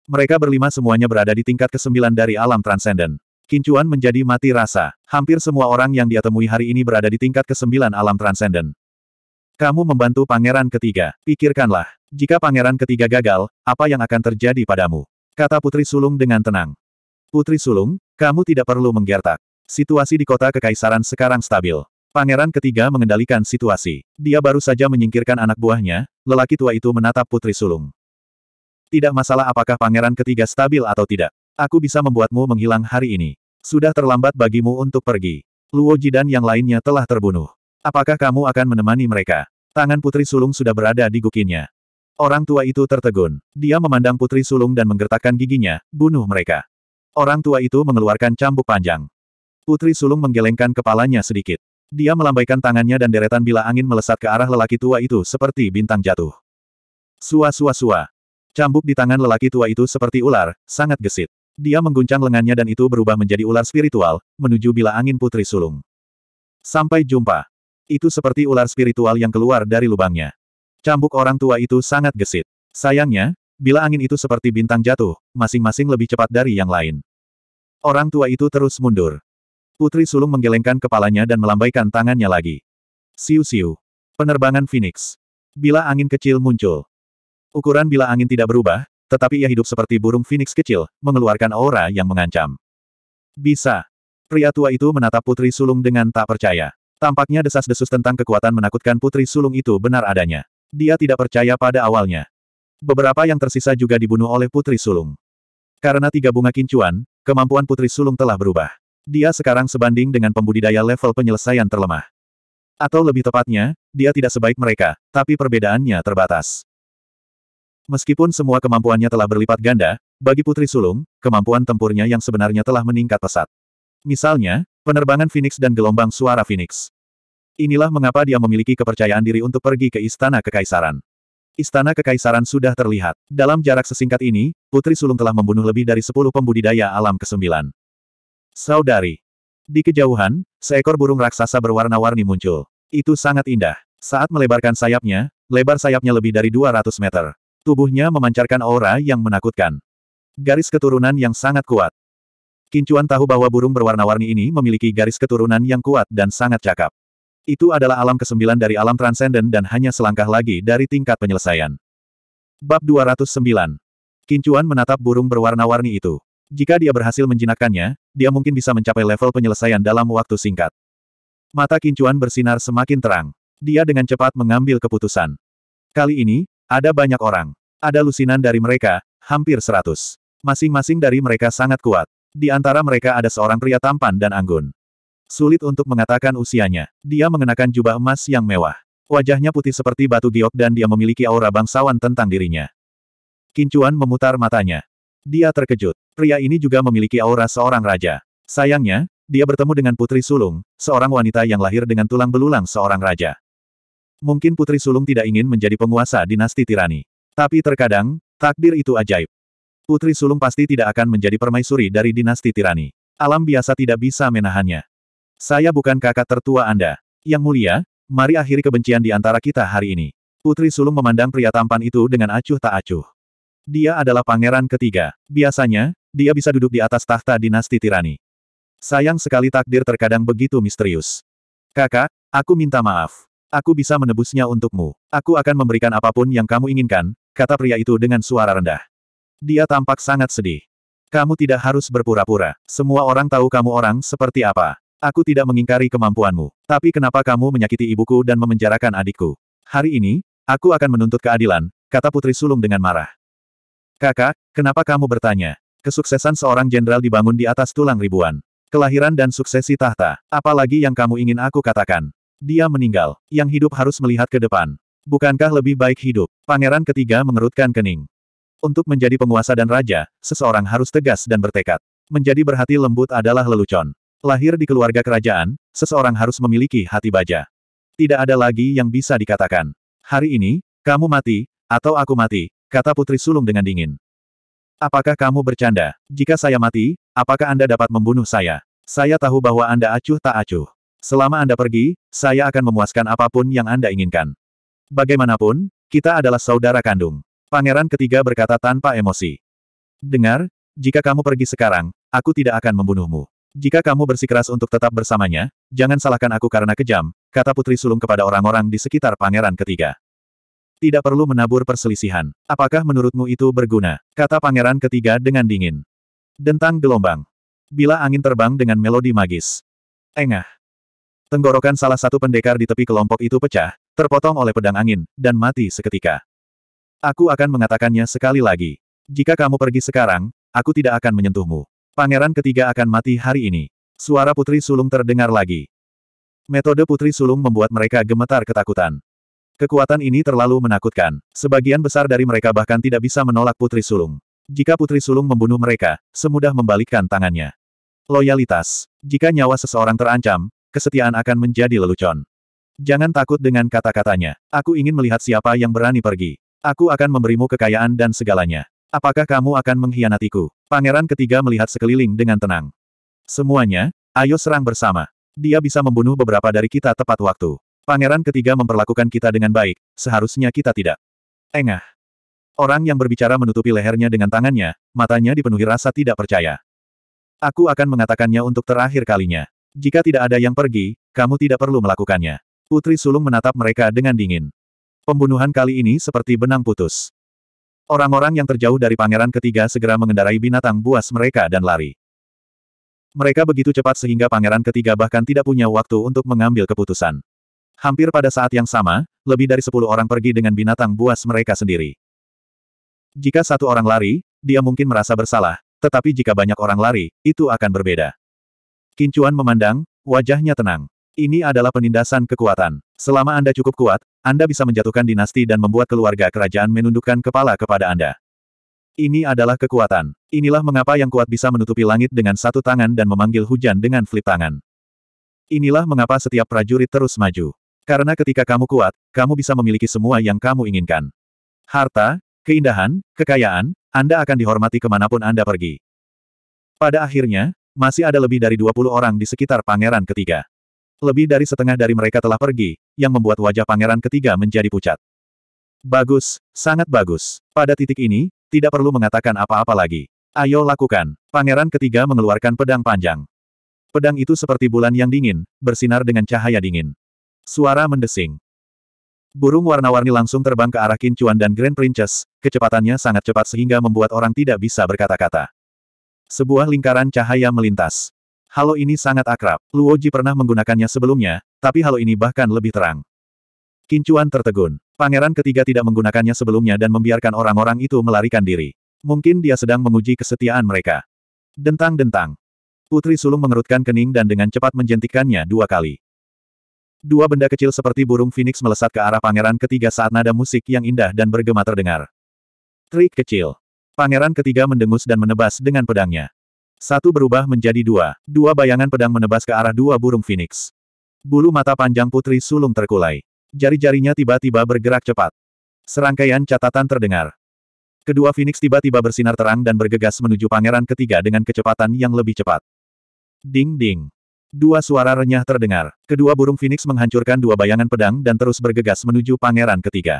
Mereka berlima semuanya berada di tingkat kesembilan dari alam transenden. Kincuan menjadi mati rasa. Hampir semua orang yang dia temui hari ini berada di tingkat kesembilan alam transenden. Kamu membantu pangeran ketiga. Pikirkanlah, jika pangeran ketiga gagal, apa yang akan terjadi padamu? Kata Putri Sulung dengan tenang. Putri Sulung, kamu tidak perlu menggertak. Situasi di kota kekaisaran sekarang stabil. Pangeran ketiga mengendalikan situasi. Dia baru saja menyingkirkan anak buahnya, lelaki tua itu menatap Putri Sulung. Tidak masalah apakah pangeran ketiga stabil atau tidak. Aku bisa membuatmu menghilang hari ini. Sudah terlambat bagimu untuk pergi. Luo Jidan yang lainnya telah terbunuh. Apakah kamu akan menemani mereka? Tangan Putri Sulung sudah berada di gukinya. Orang tua itu tertegun. Dia memandang Putri Sulung dan menggertakkan giginya, bunuh mereka. Orang tua itu mengeluarkan cambuk panjang. Putri Sulung menggelengkan kepalanya sedikit. Dia melambaikan tangannya dan deretan bila angin melesat ke arah lelaki tua itu seperti bintang jatuh. Sua sua sua. Cambuk di tangan lelaki tua itu seperti ular, sangat gesit. Dia mengguncang lengannya dan itu berubah menjadi ular spiritual, menuju bila angin Putri Sulung. Sampai jumpa. Itu seperti ular spiritual yang keluar dari lubangnya. Cambuk orang tua itu sangat gesit. Sayangnya, bila angin itu seperti bintang jatuh, masing-masing lebih cepat dari yang lain. Orang tua itu terus mundur. Putri sulung menggelengkan kepalanya dan melambaikan tangannya lagi. Siu-siu. Penerbangan Phoenix. Bila angin kecil muncul. Ukuran bila angin tidak berubah, tetapi ia hidup seperti burung phoenix kecil, mengeluarkan aura yang mengancam. Bisa. Pria tua itu menatap putri sulung dengan tak percaya. Tampaknya desas-desus tentang kekuatan menakutkan putri sulung itu benar adanya. Dia tidak percaya pada awalnya. Beberapa yang tersisa juga dibunuh oleh putri sulung. Karena tiga bunga kincuan, kemampuan putri sulung telah berubah. Dia sekarang sebanding dengan pembudidaya level penyelesaian terlemah. Atau lebih tepatnya, dia tidak sebaik mereka, tapi perbedaannya terbatas. Meskipun semua kemampuannya telah berlipat ganda, bagi putri sulung, kemampuan tempurnya yang sebenarnya telah meningkat pesat. Misalnya, penerbangan Phoenix dan gelombang suara Phoenix. Inilah mengapa dia memiliki kepercayaan diri untuk pergi ke Istana Kekaisaran. Istana Kekaisaran sudah terlihat. Dalam jarak sesingkat ini, Putri Sulung telah membunuh lebih dari sepuluh pembudidaya alam kesembilan. Saudari. Di kejauhan, seekor burung raksasa berwarna-warni muncul. Itu sangat indah. Saat melebarkan sayapnya, lebar sayapnya lebih dari 200 meter. Tubuhnya memancarkan aura yang menakutkan. Garis keturunan yang sangat kuat. Kincuan tahu bahwa burung berwarna-warni ini memiliki garis keturunan yang kuat dan sangat cakap. Itu adalah alam kesembilan dari alam transenden dan hanya selangkah lagi dari tingkat penyelesaian. Bab 209 Kincuan menatap burung berwarna-warni itu. Jika dia berhasil menjinakkannya, dia mungkin bisa mencapai level penyelesaian dalam waktu singkat. Mata Kincuan bersinar semakin terang. Dia dengan cepat mengambil keputusan. Kali ini, ada banyak orang. Ada lusinan dari mereka, hampir seratus. Masing-masing dari mereka sangat kuat. Di antara mereka ada seorang pria tampan dan anggun. Sulit untuk mengatakan usianya. Dia mengenakan jubah emas yang mewah. Wajahnya putih seperti batu giok dan dia memiliki aura bangsawan tentang dirinya. Kincuan memutar matanya. Dia terkejut. Pria ini juga memiliki aura seorang raja. Sayangnya, dia bertemu dengan Putri Sulung, seorang wanita yang lahir dengan tulang belulang seorang raja. Mungkin Putri Sulung tidak ingin menjadi penguasa dinasti tirani. Tapi terkadang, takdir itu ajaib. Putri Sulung pasti tidak akan menjadi permaisuri dari dinasti tirani. Alam biasa tidak bisa menahannya. Saya bukan kakak tertua Anda. Yang mulia, mari akhiri kebencian di antara kita hari ini. Putri sulung memandang pria tampan itu dengan acuh tak acuh. Dia adalah pangeran ketiga. Biasanya, dia bisa duduk di atas tahta dinasti tirani. Sayang sekali takdir terkadang begitu misterius. Kakak, aku minta maaf. Aku bisa menebusnya untukmu. Aku akan memberikan apapun yang kamu inginkan, kata pria itu dengan suara rendah. Dia tampak sangat sedih. Kamu tidak harus berpura-pura. Semua orang tahu kamu orang seperti apa. Aku tidak mengingkari kemampuanmu. Tapi kenapa kamu menyakiti ibuku dan memenjarakan adikku? Hari ini, aku akan menuntut keadilan, kata Putri Sulung dengan marah. Kakak, kenapa kamu bertanya? Kesuksesan seorang jenderal dibangun di atas tulang ribuan. Kelahiran dan suksesi tahta. Apalagi yang kamu ingin aku katakan? Dia meninggal. Yang hidup harus melihat ke depan. Bukankah lebih baik hidup? Pangeran ketiga mengerutkan kening. Untuk menjadi penguasa dan raja, seseorang harus tegas dan bertekad. Menjadi berhati lembut adalah lelucon. Lahir di keluarga kerajaan, seseorang harus memiliki hati baja. Tidak ada lagi yang bisa dikatakan. Hari ini, kamu mati, atau aku mati, kata Putri Sulung dengan dingin. Apakah kamu bercanda? Jika saya mati, apakah Anda dapat membunuh saya? Saya tahu bahwa Anda acuh tak acuh. Selama Anda pergi, saya akan memuaskan apapun yang Anda inginkan. Bagaimanapun, kita adalah saudara kandung. Pangeran ketiga berkata tanpa emosi. Dengar, jika kamu pergi sekarang, aku tidak akan membunuhmu. Jika kamu bersikeras untuk tetap bersamanya, jangan salahkan aku karena kejam, kata putri sulung kepada orang-orang di sekitar pangeran ketiga. Tidak perlu menabur perselisihan. Apakah menurutmu itu berguna? Kata pangeran ketiga dengan dingin. Dentang gelombang. Bila angin terbang dengan melodi magis. Engah. Tenggorokan salah satu pendekar di tepi kelompok itu pecah, terpotong oleh pedang angin, dan mati seketika. Aku akan mengatakannya sekali lagi. Jika kamu pergi sekarang, aku tidak akan menyentuhmu. Pangeran ketiga akan mati hari ini. Suara Putri Sulung terdengar lagi. Metode Putri Sulung membuat mereka gemetar ketakutan. Kekuatan ini terlalu menakutkan. Sebagian besar dari mereka bahkan tidak bisa menolak Putri Sulung. Jika Putri Sulung membunuh mereka, semudah membalikkan tangannya. Loyalitas. Jika nyawa seseorang terancam, kesetiaan akan menjadi lelucon. Jangan takut dengan kata-katanya. Aku ingin melihat siapa yang berani pergi. Aku akan memberimu kekayaan dan segalanya. Apakah kamu akan mengkhianatiku? Pangeran ketiga melihat sekeliling dengan tenang. Semuanya, ayo serang bersama. Dia bisa membunuh beberapa dari kita tepat waktu. Pangeran ketiga memperlakukan kita dengan baik, seharusnya kita tidak. Engah. Orang yang berbicara menutupi lehernya dengan tangannya, matanya dipenuhi rasa tidak percaya. Aku akan mengatakannya untuk terakhir kalinya. Jika tidak ada yang pergi, kamu tidak perlu melakukannya. Putri sulung menatap mereka dengan dingin. Pembunuhan kali ini seperti benang putus. Orang-orang yang terjauh dari pangeran ketiga segera mengendarai binatang buas mereka dan lari. Mereka begitu cepat sehingga pangeran ketiga bahkan tidak punya waktu untuk mengambil keputusan. Hampir pada saat yang sama, lebih dari sepuluh orang pergi dengan binatang buas mereka sendiri. Jika satu orang lari, dia mungkin merasa bersalah, tetapi jika banyak orang lari, itu akan berbeda. Kincuan memandang, wajahnya tenang. Ini adalah penindasan kekuatan. Selama Anda cukup kuat, Anda bisa menjatuhkan dinasti dan membuat keluarga kerajaan menundukkan kepala kepada Anda. Ini adalah kekuatan. Inilah mengapa yang kuat bisa menutupi langit dengan satu tangan dan memanggil hujan dengan flip tangan. Inilah mengapa setiap prajurit terus maju. Karena ketika kamu kuat, kamu bisa memiliki semua yang kamu inginkan. Harta, keindahan, kekayaan, Anda akan dihormati kemanapun Anda pergi. Pada akhirnya, masih ada lebih dari 20 orang di sekitar pangeran ketiga. Lebih dari setengah dari mereka telah pergi, yang membuat wajah pangeran ketiga menjadi pucat. Bagus, sangat bagus. Pada titik ini, tidak perlu mengatakan apa-apa lagi. Ayo lakukan. Pangeran ketiga mengeluarkan pedang panjang. Pedang itu seperti bulan yang dingin, bersinar dengan cahaya dingin. Suara mendesing. Burung warna-warni langsung terbang ke arah Kincuan dan Grand Princess, kecepatannya sangat cepat sehingga membuat orang tidak bisa berkata-kata. Sebuah lingkaran cahaya melintas. Halo ini sangat akrab. Luoji pernah menggunakannya sebelumnya, tapi halo ini bahkan lebih terang. Kincuan tertegun. Pangeran ketiga tidak menggunakannya sebelumnya dan membiarkan orang-orang itu melarikan diri. Mungkin dia sedang menguji kesetiaan mereka. Dentang-dentang. Putri sulung mengerutkan kening dan dengan cepat menjentikannya dua kali. Dua benda kecil seperti burung phoenix melesat ke arah pangeran ketiga saat nada musik yang indah dan bergema terdengar. Trik kecil. Pangeran ketiga mendengus dan menebas dengan pedangnya. Satu berubah menjadi dua. Dua bayangan pedang menebas ke arah dua burung phoenix. Bulu mata panjang putri sulung terkulai. Jari-jarinya tiba-tiba bergerak cepat. Serangkaian catatan terdengar. Kedua phoenix tiba-tiba bersinar terang dan bergegas menuju pangeran ketiga dengan kecepatan yang lebih cepat. Ding-ding. Dua suara renyah terdengar. Kedua burung phoenix menghancurkan dua bayangan pedang dan terus bergegas menuju pangeran ketiga.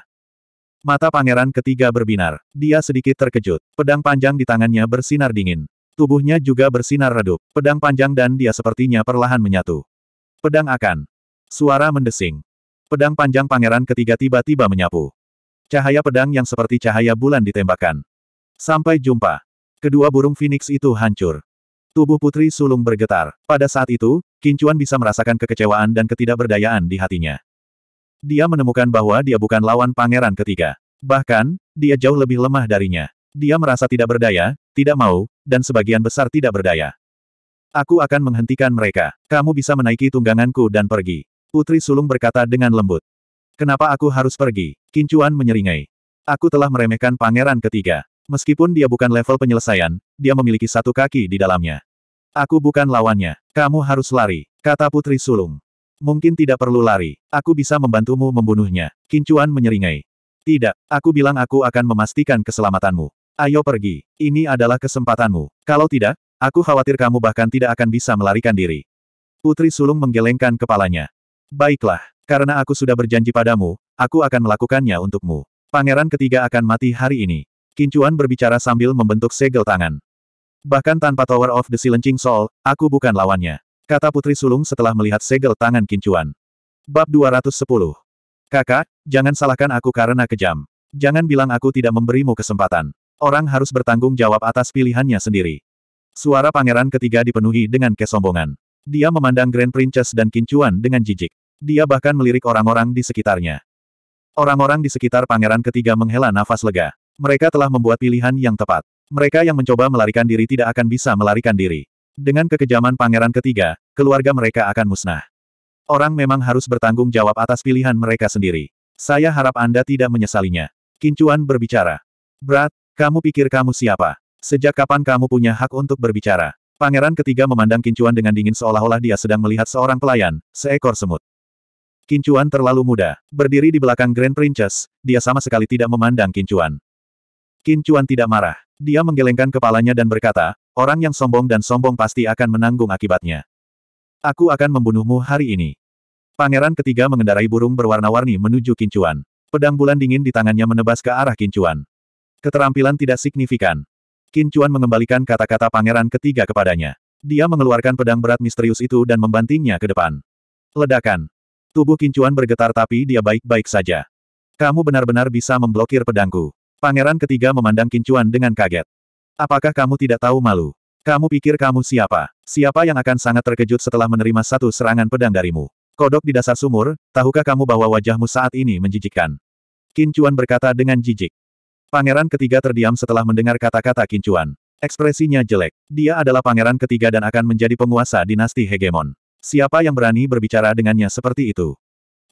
Mata pangeran ketiga berbinar. Dia sedikit terkejut. Pedang panjang di tangannya bersinar dingin. Tubuhnya juga bersinar redup, pedang panjang dan dia sepertinya perlahan menyatu. Pedang akan. Suara mendesing. Pedang panjang pangeran ketiga tiba-tiba menyapu. Cahaya pedang yang seperti cahaya bulan ditembakkan. Sampai jumpa. Kedua burung Phoenix itu hancur. Tubuh putri sulung bergetar. Pada saat itu, Kincuan bisa merasakan kekecewaan dan ketidakberdayaan di hatinya. Dia menemukan bahwa dia bukan lawan pangeran ketiga. Bahkan, dia jauh lebih lemah darinya. Dia merasa tidak berdaya, tidak mau, dan sebagian besar tidak berdaya. Aku akan menghentikan mereka. Kamu bisa menaiki tungganganku dan pergi. Putri sulung berkata dengan lembut. Kenapa aku harus pergi? Kincuan menyeringai. Aku telah meremehkan pangeran ketiga. Meskipun dia bukan level penyelesaian, dia memiliki satu kaki di dalamnya. Aku bukan lawannya. Kamu harus lari, kata putri sulung. Mungkin tidak perlu lari. Aku bisa membantumu membunuhnya. Kincuan menyeringai. Tidak, aku bilang aku akan memastikan keselamatanmu. Ayo pergi. Ini adalah kesempatanmu. Kalau tidak, aku khawatir kamu bahkan tidak akan bisa melarikan diri. Putri sulung menggelengkan kepalanya. Baiklah, karena aku sudah berjanji padamu, aku akan melakukannya untukmu. Pangeran ketiga akan mati hari ini. Kincuan berbicara sambil membentuk segel tangan. Bahkan tanpa Tower of the Silencing Soul, aku bukan lawannya. Kata Putri Sulung setelah melihat segel tangan Kincuan. Bab 210. Kakak, jangan salahkan aku karena kejam. Jangan bilang aku tidak memberimu kesempatan. Orang harus bertanggung jawab atas pilihannya sendiri. Suara pangeran ketiga dipenuhi dengan kesombongan. Dia memandang Grand Princess dan Kincuan dengan jijik. Dia bahkan melirik orang-orang di sekitarnya. Orang-orang di sekitar pangeran ketiga menghela nafas lega. Mereka telah membuat pilihan yang tepat. Mereka yang mencoba melarikan diri tidak akan bisa melarikan diri. Dengan kekejaman pangeran ketiga, keluarga mereka akan musnah. Orang memang harus bertanggung jawab atas pilihan mereka sendiri. Saya harap Anda tidak menyesalinya. Kincuan berbicara. Brad, kamu pikir kamu siapa? Sejak kapan kamu punya hak untuk berbicara? Pangeran ketiga memandang Kincuan dengan dingin seolah-olah dia sedang melihat seorang pelayan, seekor semut. Kincuan terlalu muda. Berdiri di belakang Grand Princess, dia sama sekali tidak memandang Kincuan. Kincuan tidak marah. Dia menggelengkan kepalanya dan berkata, orang yang sombong dan sombong pasti akan menanggung akibatnya. Aku akan membunuhmu hari ini. Pangeran ketiga mengendarai burung berwarna-warni menuju Kincuan. Pedang bulan dingin di tangannya menebas ke arah Kincuan. Keterampilan tidak signifikan. Qin Chuan mengembalikan kata-kata pangeran ketiga kepadanya. Dia mengeluarkan pedang berat misterius itu dan membantingnya ke depan. Ledakan. Tubuh Qin Chuan bergetar tapi dia baik-baik saja. Kamu benar-benar bisa memblokir pedangku. Pangeran ketiga memandang Qin Chuan dengan kaget. Apakah kamu tidak tahu malu? Kamu pikir kamu siapa? Siapa yang akan sangat terkejut setelah menerima satu serangan pedang darimu? Kodok di dasar sumur, tahukah kamu bahwa wajahmu saat ini menjijikkan? Qin Chuan berkata dengan jijik. Pangeran ketiga terdiam setelah mendengar kata-kata Kincuan. Ekspresinya jelek. Dia adalah pangeran ketiga dan akan menjadi penguasa dinasti hegemon. Siapa yang berani berbicara dengannya seperti itu?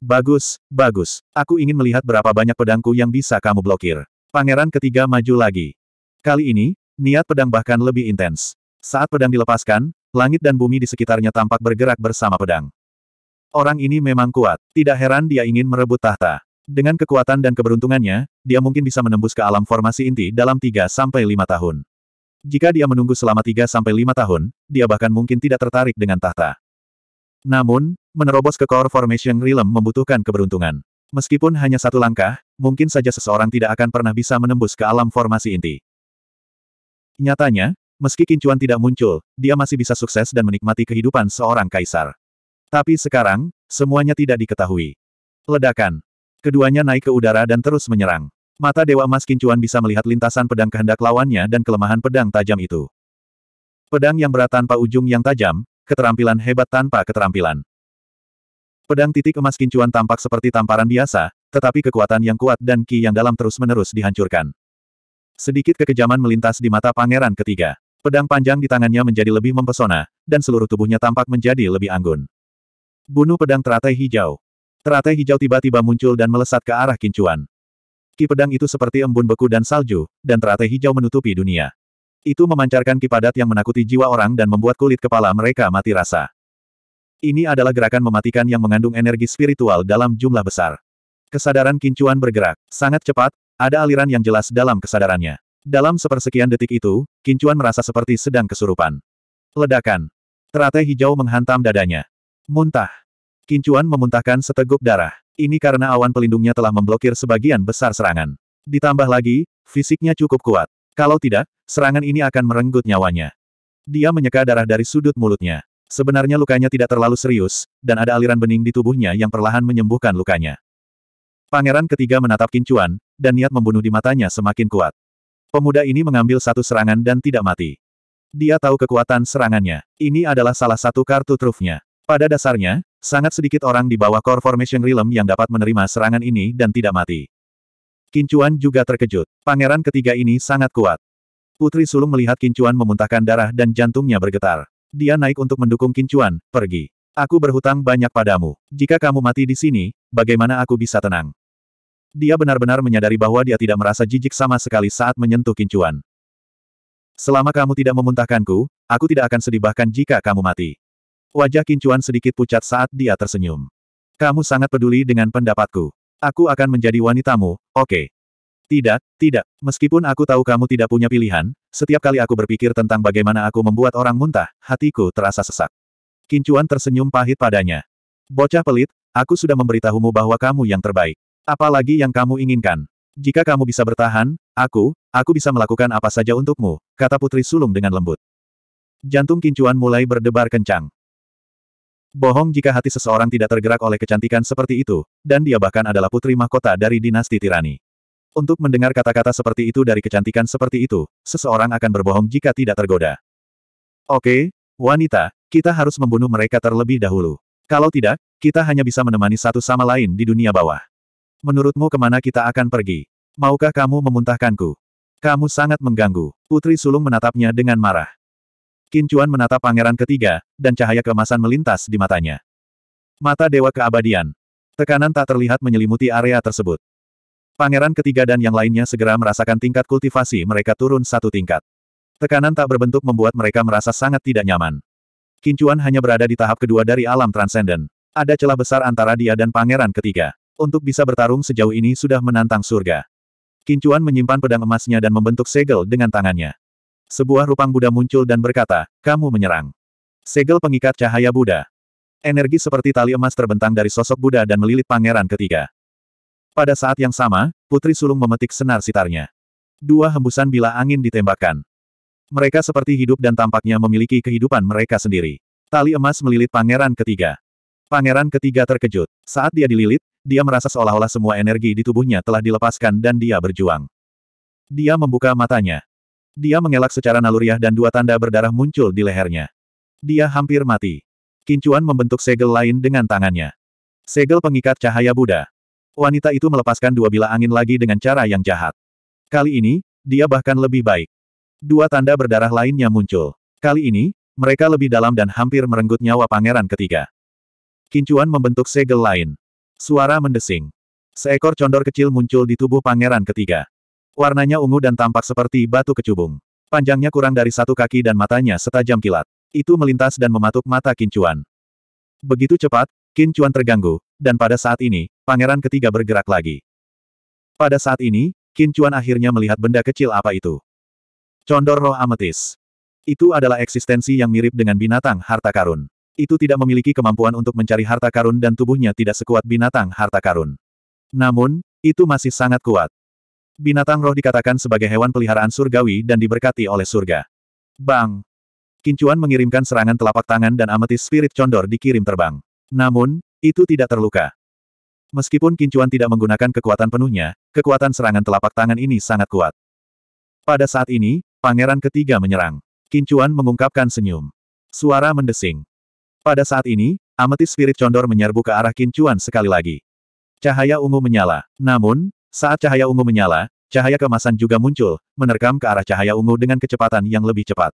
Bagus, bagus. Aku ingin melihat berapa banyak pedangku yang bisa kamu blokir. Pangeran ketiga maju lagi. Kali ini, niat pedang bahkan lebih intens. Saat pedang dilepaskan, langit dan bumi di sekitarnya tampak bergerak bersama pedang. Orang ini memang kuat. Tidak heran dia ingin merebut tahta. Dengan kekuatan dan keberuntungannya, dia mungkin bisa menembus ke alam formasi inti dalam 3-5 tahun. Jika dia menunggu selama 3-5 tahun, dia bahkan mungkin tidak tertarik dengan tahta. Namun, menerobos ke core formation realm membutuhkan keberuntungan. Meskipun hanya satu langkah, mungkin saja seseorang tidak akan pernah bisa menembus ke alam formasi inti. Nyatanya, meski kincuan tidak muncul, dia masih bisa sukses dan menikmati kehidupan seorang kaisar. Tapi sekarang, semuanya tidak diketahui. Ledakan Keduanya naik ke udara dan terus menyerang. Mata Dewa Emas Kincuan bisa melihat lintasan pedang kehendak lawannya dan kelemahan pedang tajam itu. Pedang yang berat tanpa ujung yang tajam, keterampilan hebat tanpa keterampilan. Pedang titik emas kincuan tampak seperti tamparan biasa, tetapi kekuatan yang kuat dan ki yang dalam terus-menerus dihancurkan. Sedikit kekejaman melintas di mata pangeran ketiga. Pedang panjang di tangannya menjadi lebih mempesona, dan seluruh tubuhnya tampak menjadi lebih anggun. Bunuh pedang teratai hijau. Teratai hijau tiba-tiba muncul dan melesat ke arah kincuan. Ki pedang itu seperti embun beku dan salju, dan teratai hijau menutupi dunia. Itu memancarkan ki padat yang menakuti jiwa orang dan membuat kulit kepala mereka mati rasa. Ini adalah gerakan mematikan yang mengandung energi spiritual dalam jumlah besar. Kesadaran kincuan bergerak, sangat cepat, ada aliran yang jelas dalam kesadarannya. Dalam sepersekian detik itu, kincuan merasa seperti sedang kesurupan. Ledakan. Teratai hijau menghantam dadanya. Muntah. Kincuan memuntahkan seteguk darah. Ini karena awan pelindungnya telah memblokir sebagian besar serangan. Ditambah lagi, fisiknya cukup kuat. Kalau tidak, serangan ini akan merenggut nyawanya. Dia menyeka darah dari sudut mulutnya. Sebenarnya lukanya tidak terlalu serius, dan ada aliran bening di tubuhnya yang perlahan menyembuhkan lukanya. Pangeran ketiga menatap Kincuan, dan niat membunuh di matanya semakin kuat. Pemuda ini mengambil satu serangan dan tidak mati. Dia tahu kekuatan serangannya. Ini adalah salah satu kartu trufnya. Pada dasarnya, sangat sedikit orang di bawah core formation realm yang dapat menerima serangan ini dan tidak mati. Kincuan juga terkejut. Pangeran ketiga ini sangat kuat. Putri sulung melihat Kincuan memuntahkan darah dan jantungnya bergetar. Dia naik untuk mendukung Kincuan, pergi. Aku berhutang banyak padamu. Jika kamu mati di sini, bagaimana aku bisa tenang? Dia benar-benar menyadari bahwa dia tidak merasa jijik sama sekali saat menyentuh Kincuan. Selama kamu tidak memuntahkanku, aku tidak akan sedih bahkan jika kamu mati. Wajah Kincuan sedikit pucat saat dia tersenyum. Kamu sangat peduli dengan pendapatku. Aku akan menjadi wanitamu, oke. Okay. Tidak, tidak. Meskipun aku tahu kamu tidak punya pilihan, setiap kali aku berpikir tentang bagaimana aku membuat orang muntah, hatiku terasa sesak. Kincuan tersenyum pahit padanya. Bocah pelit, aku sudah memberitahumu bahwa kamu yang terbaik. Apalagi yang kamu inginkan. Jika kamu bisa bertahan, aku, aku bisa melakukan apa saja untukmu, kata putri sulung dengan lembut. Jantung Kincuan mulai berdebar kencang. Bohong jika hati seseorang tidak tergerak oleh kecantikan seperti itu, dan dia bahkan adalah putri mahkota dari dinasti tirani. Untuk mendengar kata-kata seperti itu dari kecantikan seperti itu, seseorang akan berbohong jika tidak tergoda. Oke, wanita, kita harus membunuh mereka terlebih dahulu. Kalau tidak, kita hanya bisa menemani satu sama lain di dunia bawah. Menurutmu kemana kita akan pergi? Maukah kamu memuntahkanku? Kamu sangat mengganggu. Putri sulung menatapnya dengan marah. Qin Chuan menatap pangeran ketiga, dan cahaya kemasan melintas di matanya. Mata Dewa Keabadian. Tekanan tak terlihat menyelimuti area tersebut. Pangeran ketiga dan yang lainnya segera merasakan tingkat kultivasi mereka turun satu tingkat. Tekanan tak berbentuk membuat mereka merasa sangat tidak nyaman. Qin Chuan hanya berada di tahap kedua dari alam transenden. Ada celah besar antara dia dan pangeran ketiga. Untuk bisa bertarung sejauh ini sudah menantang surga. Qin Chuan menyimpan pedang emasnya dan membentuk segel dengan tangannya. Sebuah rupang Buddha muncul dan berkata, kamu menyerang. Segel pengikat cahaya Buddha. Energi seperti tali emas terbentang dari sosok Buddha dan melilit pangeran ketiga. Pada saat yang sama, Putri Sulung memetik senar sitarnya. Dua hembusan bila angin ditembakkan. Mereka seperti hidup dan tampaknya memiliki kehidupan mereka sendiri. Tali emas melilit pangeran ketiga. Pangeran ketiga terkejut. Saat dia dililit, dia merasa seolah-olah semua energi di tubuhnya telah dilepaskan dan dia berjuang. Dia membuka matanya. Dia mengelak secara naluriah dan dua tanda berdarah muncul di lehernya. Dia hampir mati. Kincuan membentuk segel lain dengan tangannya. Segel pengikat cahaya Buddha. Wanita itu melepaskan dua bilah angin lagi dengan cara yang jahat. Kali ini, dia bahkan lebih baik. Dua tanda berdarah lainnya muncul. Kali ini, mereka lebih dalam dan hampir merenggut nyawa pangeran ketiga. Kincuan membentuk segel lain. Suara mendesing. Seekor condor kecil muncul di tubuh pangeran ketiga. Warnanya ungu dan tampak seperti batu kecubung. Panjangnya kurang dari satu kaki dan matanya setajam kilat. Itu melintas dan mematuk mata Kincuan. Begitu cepat, Kincuan terganggu, dan pada saat ini, pangeran ketiga bergerak lagi. Pada saat ini, Kincuan akhirnya melihat benda kecil apa itu. Condor roh ametis. Itu adalah eksistensi yang mirip dengan binatang harta karun. Itu tidak memiliki kemampuan untuk mencari harta karun dan tubuhnya tidak sekuat binatang harta karun. Namun, itu masih sangat kuat binatang roh dikatakan sebagai hewan peliharaan surgawi dan diberkati oleh surga. Bang! Kincuan mengirimkan serangan telapak tangan dan ametis spirit condor dikirim terbang. Namun, itu tidak terluka. Meskipun Kincuan tidak menggunakan kekuatan penuhnya, kekuatan serangan telapak tangan ini sangat kuat. Pada saat ini, pangeran ketiga menyerang. Kincuan mengungkapkan senyum. Suara mendesing. Pada saat ini, ametis spirit condor menyerbu ke arah Kincuan sekali lagi. Cahaya ungu menyala. Namun, saat cahaya ungu menyala, cahaya kemasan juga muncul, menerkam ke arah cahaya ungu dengan kecepatan yang lebih cepat.